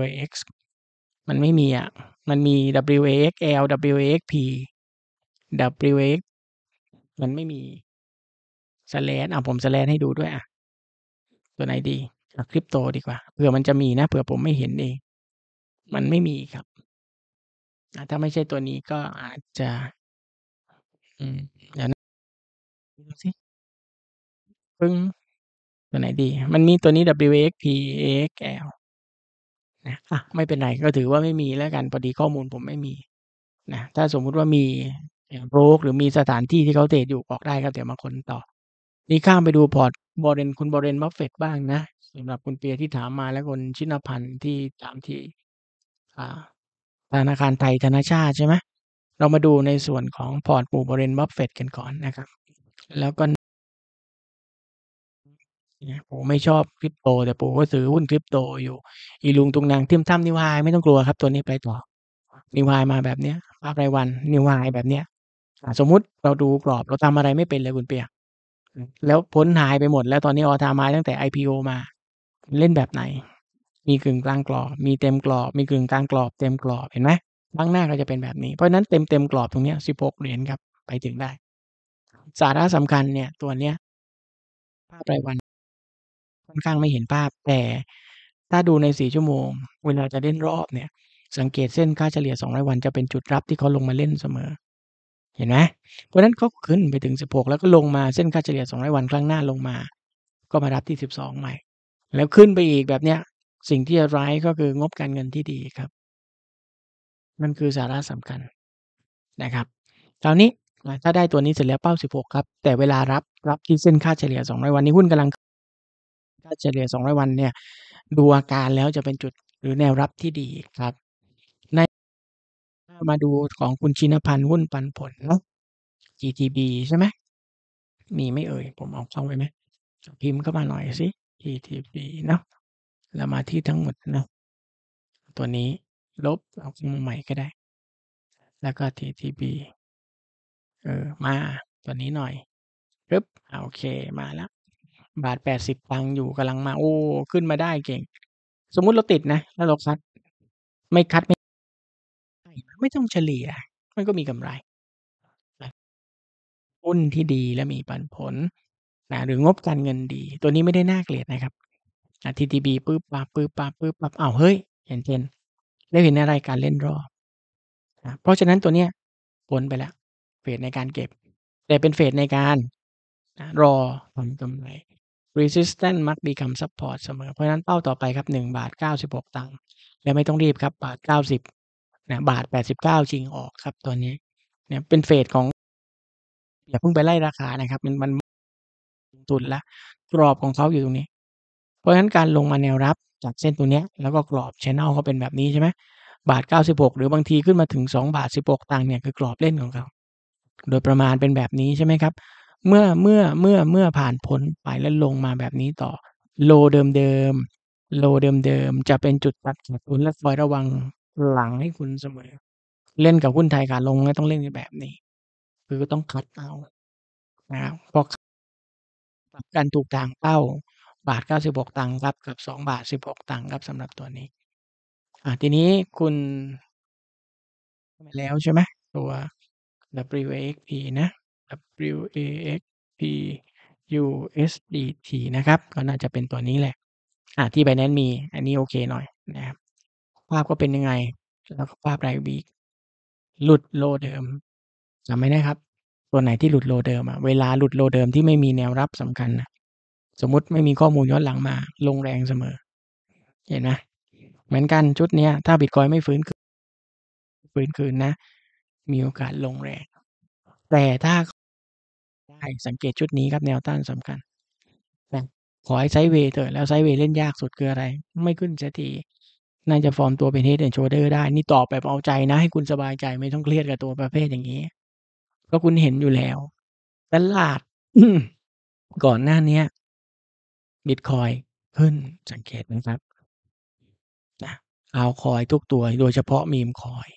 WX มันไม่มีอ่ะ มันมี w x l w x p WX มันไม่มีสแลนอ่ะผมสแลนให้ดูด้วยอ่ะ ตัวไหนดีคริปโตดีกว่าเผื่อมันจะมีนะเผื่อผมไม่เห็นเองมันไม่มีครับอ่าถ้าไม่ใช่ตัวนี้ก็อาจจะอืมเดี๋ยวนะดูสิพึ่งตัวไหนดี มันมีตัวนี้ WXP x l นะอะไม่เป็นไรก็ถือว่าไม่มีแล้วกันพอดีข้อมูลผมไม่มีนะถ้าสมมุติว่ามีอย่างโรคหรือมีสถานที่ที่เขาเทรดอยู่ออกได้ครับ เดี๋ยวมาค้นต่อ นี่ข้ามไปดูพอร์ตบอเรน คุณบอเรน n ัฟเฟตบ้างนะสำหรับคุณเปียที่ถามมาและคนชินพันธ์ที่ถามที่ธนาคารไทยธนาชาตใช่ไหมเรามาดูในส่วนของ พอร์ตปู่บริเวณบัฟเฟตกันก่อนนะครับ แล้วก็ผมไม่ชอบคริปโต แต่ผมก็ซื้อหุ้นคริปโต อยู่ อีลุงตุงนางทิมท่ำนิวายไม่ต้องกลัวครับตัวนี้ไปต่อนิวายมาแบบเนี้ยภาครายวันนิวายแบบเนี้ย สมมุติเราดูกรอบเราทำอะไรไม่เป็นเลยคุณเปียกแล้วพ้นหายไปหมดแล้วตอนนี้ออทามายตั้งแต่ IPO มา เล่นแบบไหน มีกึ่งกลางกรอบมีเต็มกรอบมีกึ่งกลางกรอบเต็มกรอบเห็นไหมบางหน้าก็จะเป็นแบบนี้เพราะนั้นเต็มเต็มกรอบตรงนี้สิบหกเหรียญครับไปถึงได้สาระสำคัญเนี่ย ตัวเนี้ย ภาพรายวัน ค่อนข้างไม่เห็นภาพ แต่ถ้าดูในสี่ชั่วโมง เวลาจะเล่นรอบเนี่ย สังเกตเส้นค่าเฉลี่ยสองรายวันจะเป็นจุดรับที่เขาลงมาเล่นเสมอเห็นไหมเพราะนั้นเขาขึ้นไปถึงสิบหกแล้วก็ลงมาเส้นค่าเฉลี่ยสองรายวันครั้งหน้าลงมา ก็มารับที่สิบสองใหม่ แล้วขึ้นไปอีกแบบเนี้ย สิ่งที่จะร้ายก็คืองบการเงินที่ดีครับนั่นคือสาระสำคัญนะครับ คราวนี้ถ้าได้ตัวนี้เสร็จแล้วเป้า 16 ครับ แต่เวลารับ รับที่เส้นค่าเฉลี่ย 200 วันนี้หุ้นกำลังค่าเฉลี่ย 200 วันเนี่ย ดูอาการแล้วจะเป็นจุดหรือแนวรับที่ดีครับในมาดูของคุณชินพันธ์หุ้นปันผลเนาะ GTB ใช่ไหม มีไม่เอ่ยผมออกช่องไปไหมพิมพ์เข้ามาหน่อยสิ GTB เนาะแล้วมาที่ทั้งหมดนะตัวนี้ลบเอาคู่มาใหม่ก็ได้ แล้วก็ ttb เออ มาตัวนี้หน่อย ปึ๊บโอเคมาแล้ว บาทแปดสิบตังอยู่กำลังมา โอ้ ขึ้นมาได้เก่ง สมมุติเราติดนะ แล้วเราคัด ไม่คัดไม่ ไม่ต้องเฉลี่ย มันก็มีกำไรหุ้นที่ดีและมีปันผลนะหรืองบการเงินดี ตัวนี้ไม่ได้น่าเกลียดนะครับ TTB ปึ๊บปั๊บปึ๊บปั๊บปึ๊บปั๊บอ้าวเฮ้ยเห็นเจนเด้เห็นอะไรการเล่นรอบนะเพราะฉะนั้นตัวเนี้ยพนไปแล้ว เฟสในการเก็บ แต่เป็นเฟสในการนะรอทำกำไร resistance มักมีคำ support เสมอ เพราะฉะนั้นเป้าต่อไปครับ1บาท96ตังค์และไม่ต้องรีบครับบาท90นะบาท89จริงออกครับ ตัวนี้ เนี่ยเป็นเฟสของอย่าเพิ่งไปไล่ราคานะครับมันมันตุนละกรอบของเขาอยู่ตรงนี้ เพราะฉะนั้นการลงมาแนวรับจากเส้นตัวเนี้ย แล้วก็กรอบชแนลเขาเป็นแบบนี้ใช่ไหมบาท96 หรือบางทีขึ้นมาถึง2บาท16ตังค์เนี่ยคือกรอบเล่นของเขาโดยประมาณเป็นแบบนี้ใช่ไหมครับ เมื่อเมื่อเมื่อเมื่อผ่านพ้นไปแล้วลงมาแบบนี้ต่อ โลเดิมเดิมโลเดิมเดิม จะเป็นจุดตัดขาดทุนและคอยระวังหลังให้คุณเสมอ เล่นกับหุ้นไทยขาลงก็ต้องเล่นแบบนี้ คือต้องคัดเอานะครับพอปรับกันถูกทางเป้าบาทเก้าสิบหกตังค์ครับเกือบสองบาทสิบหกตังค์ครับสำหรับตัวนี้ อ่าทีนี้คุณแล้วใช่ไหมตัว WAXP นะ WAXP USDT นะครับ ก็น่าจะเป็นตัวนี้แหละ อ่าที่ Binance มีอันนี้โอเคหน่อยนะครับภาพก็เป็นยังไง แล้วก็ภาพรายวีหลุดโลเดิมจำไม่ได้ครับตัวไหนที่หลุดโลเดิมอะเวลาหลุดโลเดิมที่ไม่มีแนวรับสำคัญนะสมมติไม่มีข้อมูลย้อนหลังมา ลงแรงเสมอ เห็นไหมเหมือนกัน ชุดเนี้ย ถ้าบิตคอยไม่ฟื้นคืนฟื้นคืนนะ มีโอกาสลงแรง แต่ถ้าได้สังเกตชุดนี้ครับแนวต้านสำคัญขอให้ไซเวยเถอะแล้วไซเวยเล่นยากสุดคืออะไร ไม่ขึ้นเสียทีน่าจะฟอร์มตัวเป็นเฮดแอนด์โชเดอร์ได้ นี่ตอบแบบเอาใจนะให้คุณสบายใจไม่ต้องเครียดกับตัวประเภทอย่างนี้ ก็คุณเห็นอยู่แล้วตลาดก่อนหน้าเนี้ยบิตคอยขึ้นสังเกตนะครับนะเอาคอยทุกตัว โดยเฉพาะมีมคอย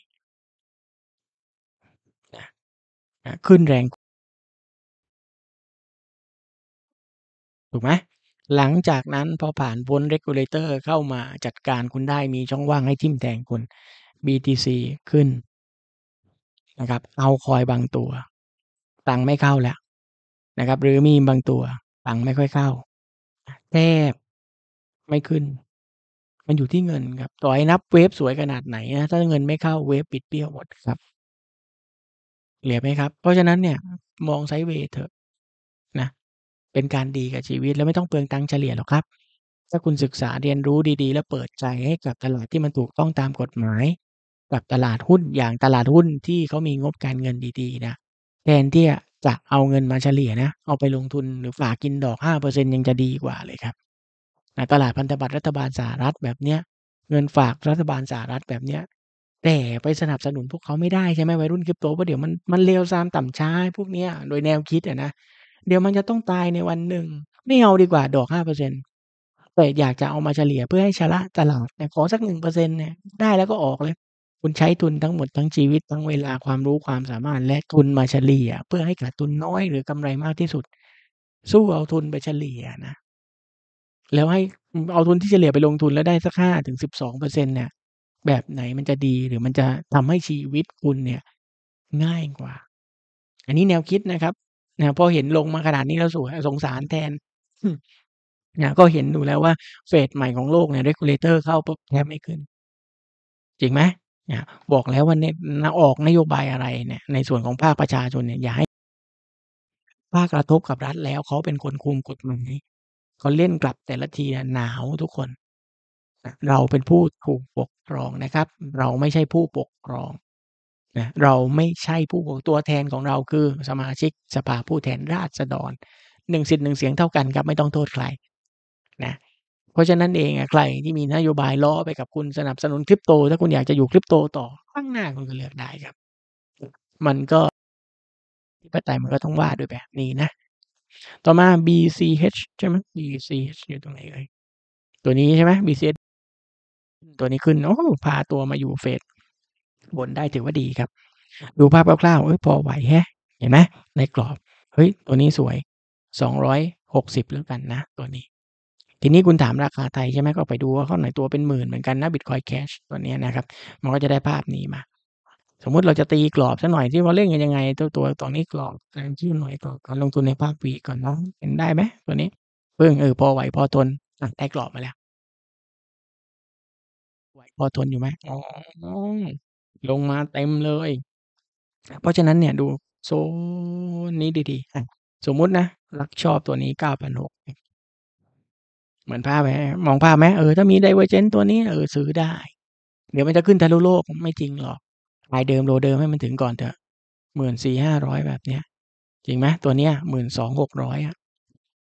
นะนะขึ้นแรงถูกไหมหลังจากนั้นพอผ่านพ้น r e เลเตอร์ เข้ามาจัดการคุณได้มีช่องว่างให้ทิมแทงคุณ BTC ขึ้นนะครับ เอาคอยบางตัว ตังไม่เข้าแล้วนะครับ หรือมีบางตัว ตังไม่ค่อยเข้าแทบ ไม่ขึ้น มันอยู่ที่เงินครับ ต่อย้นับเวฟสวยขนาดไหนนะถ้าเงินไม่เข้าเวฟปิดเปี้ยวหมดครับ เหลือไหมครับ เพราะฉะนั้นเนี่ย มองไซด์เวยเถอะนะ เป็นการดีกับชีวิตแล้วไม่ต้องเปลืองตังค์เฉลี่ยหรอกครับ ถ้าคุณศึกษาเรียนรู้ดี ๆ แล้วเปิดใจให้กับตลาดที่มันถูกต้องตามกฎหมาย กับตลาดหุ้นอย่างตลาดหุ้นที่เขามีงบการเงินดี ๆ นะแทนที่จะจะเอาเงินมาเฉลี่ยนะ เอาไปลงทุนหรือฝากกินดอก 5%ยังจะดีกว่าเลยครับตลาดพันธบัตรรัฐบาลสหรัฐแบบเนี้ยเงินฝากรัฐบาลสหรัฐแบบเนี้ย แต่ไปสนับสนุนพวกเขาไม่ได้ใช่ไหมวัยรุ่นคริปโตเพราะเดี๋ยวมันมันเลวซามต่ำช้าพวกเนี้ยโดยแนวคิดอะนะเดี๋ยวมันจะต้องตายในวันหนึ่ง ไม่เอาดีกว่าดอก5%แต่อยากจะเอามาเฉลี่ยเพื่อให้ชะละตลาดเน่ขอสัก1%เนี่ยได้แล้วก็ออกเลยคุณใช้ทุนทั้งหมดทั้งชีวิตทั้งเวลาความรู้ความสามารถและทุนมาเฉลี่ย เพื่อให้ขาดทุนน้อยหรือกำไรมากที่สุด สู้เอาทุนไปเฉลี่ยนะแล้วให้เอาทุนที่เฉลี่ยไปลงทุนแล้วได้สักห้าถึงสิบสองเปอร์เซ็นเนี่ย แบบไหนมันจะดีหรือมันจะทำให้ชีวิตคุณเนี่ย ง่ายกว่า อันนี้แนวคิดนะครับนะพอเห็นลงมาขนาดนี้แล้วสวยสงสารแทนนะก็เห็นดูแล้วว่าเฟสใหม่ของโลกเนี่ยเรกูลเลเตอร์ เข้าปุ๊บแทบไม่ขึ้น จริงไหมนะบอกแล้วว่าเนี่ยออกนโยบายอะไรเนี่ย ในส่วนของภาคประชาชนเนี่ยอย่าให้ภาคกระทบกับรัฐแล้วเขาเป็นคนคุมกฎหมายเขาเล่นกลับแต่ละทีหนาวทุกคนเราเป็นผู้ถูกปกครองนะครับ เราไม่ใช่ผู้ปกครองนะเราไม่ใช่ผู้ปกตัวแทนของเราคือสมาชิกสภาผู้แทนราษฎรหนึ่งสิทธิ์หนึ่งเสียงเท่ากันครับไม่ต้องโทษใคร นะเพราะฉะนั้นเองใครที่มีนโยบายล้อไปกับคุณสนับสนุนคริปโต ถ้าคุณอยากจะอยู่คริปโตต่อข้างหน้าคุณก็เลือกได้ครับ มันก็ที่ปไตยมันก็ต้องว่าด้วยแบบนี้นะ ต่อมา BCH ใช่ไหม BCH อยู่ตรงไหนเอ่ยตัวนี้ใช่ไหม BCH ตัวนี้ขึ้นโอ้พาตัวมาอยู่เฟสบนได้ถือว่าดีครับ ดูภาพคร่าวๆเอ้ยพอไหวแฮะเห็นไหมในกรอบ เฮ้ยตัวนี้สวย260แล้วกันนะ ตัวนี้ทีนี้คุณถามราคาไทยใช่ไหมก็ไปดูว่าเขาไหนตัวเป็นหมื่นเหมือนกันนะบิตคอยแคชตัวนี้นะครับ มันก็จะได้ภาพนี้มา สมมุติเราจะตีกรอบสักหน่อยที่ว่าเล่นกันยังไงตัวตัวตอนนี้กรอบแรงชื่อหน่อยกรอบการลงทุนในภาคปีก่อนเนาะเป็นได้ไหมตัวนี้เพิ่งเออพอไหวพอทนได้กรอบมาแล้วไหวพอทนอยู่ไหมอ๋อลงมาเต็มเลย เพราะฉะนั้นเนี่ยดูโซนนี้ดีๆสมมุตินะ รักชอบตัวนี้เก้าพันหกเหมือนภาพไหมมองภาพไหมเออ ถ้ามีไดเวอร์เจนตัวนี้ เออ ซื้อได้ เดี๋ยวมันจะขึ้นทะลุโลกไม่จริงหรอกลายเดิมโลเดิมให้มันถึงก่อนเถอะหมื่นสี่ห้าร้อยแบบเนี้ยจริงไหมตัวเนี้ยหมื่นสองหกร้อยอ่ะ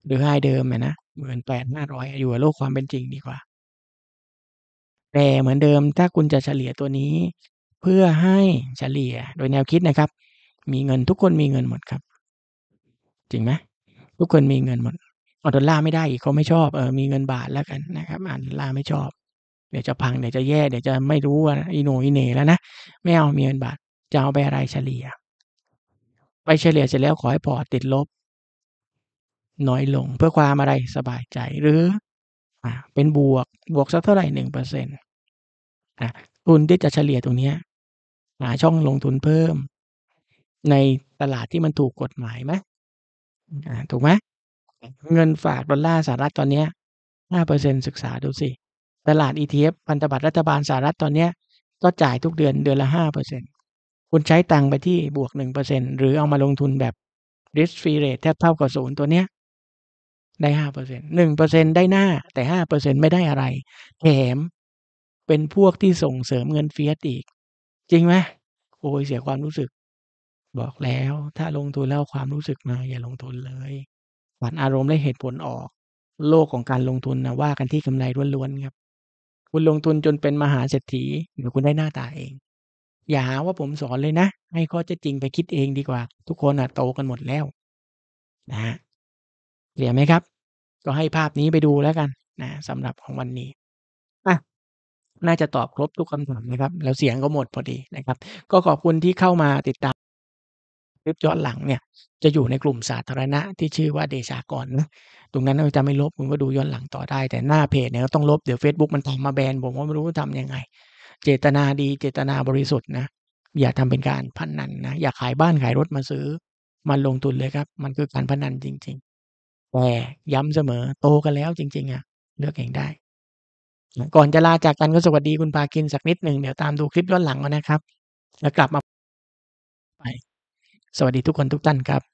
หรือไฮเดิมนะหมื่นแปดห้าร้อยอยู่กับโลกความเป็นจริงดีกว่า แต่เหมือนเดิมถ้าคุณจะเฉลี่ยตัวนี้ เพื่อให้เฉลี่ยโดยแนวคิดนะครับ มีเงินทุกคนมีเงินหมดครับ จริงไหมทุกคนมีเงินหมดเอาดอลลาร์ไม่ได้อีกเขาไม่ชอบเออมีเงินบาทแล้วกันนะครับ อ่านดอลลาร์ไม่ชอบ เดี๋ยวจะพังเดี๋ยวจะแย่เดี๋ยวจะไม่รู้ว่าอีโนอีเน่แล้วนะไม่เอามีเงินบาทจะเอาไปอะไรเฉลี่ย ไปเฉลี่ยเสร็จแล้วขอให้พอติดลบ น้อยลงเพื่อความอะไรสบายใจหรืออ่า เป็นบวกบวกสักเท่าไหร่หนึ่งเปอร์เซ็นต์อ่ะทุนที่จะเฉลี่ยตรงนี้หาช่องลงทุนเพิ่ม ในตลาดที่มันถูกกฎหมายไหมอ่า ถูกไหมเงินฝากดอลลาร์สหรัฐตอนนี้ห้าเปอร์เซ็นศึกษาดูสิ ตลาด ETF พันธบัตรรัฐบาลสหรัฐตอนนี้ก็จ่ายทุกเดือนเดือนละห้าเปอร์เซ็นคุณใช้ตังไปที่บวกหนึ่งเปอร์เซ็นหรือเอามาลงทุนแบบ risk free rate แทบเท่ากับศูนย์ตัวเนี้ยได้ห้าเปอร์เซ็นหนึ่งเปอร์เซ็นได้หน้า แต่ห้าเปอร์เซ็นไม่ได้อะไรแถมเป็นพวกที่ส่งเสริมเงินเฟียสอีก จริงไหมโอ้ยเสียความรู้สึก บอกแล้วถ้าลงทุนแล้วความรู้สึกมาอย่าลงทุนเลยวันอารมณ์และเหตุผลออก โลกของการลงทุนนะว่ากันที่กำไรล้วนๆครับคุณลงทุนจนเป็นมหาเศรษฐีเดี๋ยวคุณได้หน้าตาเอง อย่าหาว่าผมสอนเลยนะ ให้ข้อเะจจริงไปคิดเองดีกว่า ทุกคนอ่ะโตกันหมดแล้วนะฮะเหียไหมครับ ก็ให้ภาพนี้ไปดูแล้วกัน นะสำหรับของวันนี้อ่ะน่าจะตอบครบทุกคำถามนะครับ แล้วเสียงก็หมดพอดีนะครับ ก็ขอบคุณที่เข้ามาติดตามคลิปย้อนหลังเนี่ย จะอยู่ในกลุ่มสาธารณะที่ชื่อว่าเดชากรนะตรงนั้นเราจะไม่ลบคุณก็ดูย้อนหลังต่อได้แต่หน้าเพจเนี่ยต้องลบเดี๋ยว Facebook มันทำมาแบนผมว่าไม่รู้ทำยังไง เจตนาดีเจตนาบริสุทธิ์นะ อย่าทำเป็นการพันนันนะอย่าขายบ้านขายรถมาซื้อมาลงทุนเลยครับ มันคือการพันนันจริง ๆแต่ย้ำเสมอโตกันแล้วจริงๆอะ่ะ เลือกเองได้ก่อนจะลาจากกันก็สวัสดีคุณปากินสักนิดหนึ่งเดี๋ยวตามดูคลิปย้อนหลังกันนะครับ แล้วกลับมาสวัสดีทุกคนทุกท่านครับ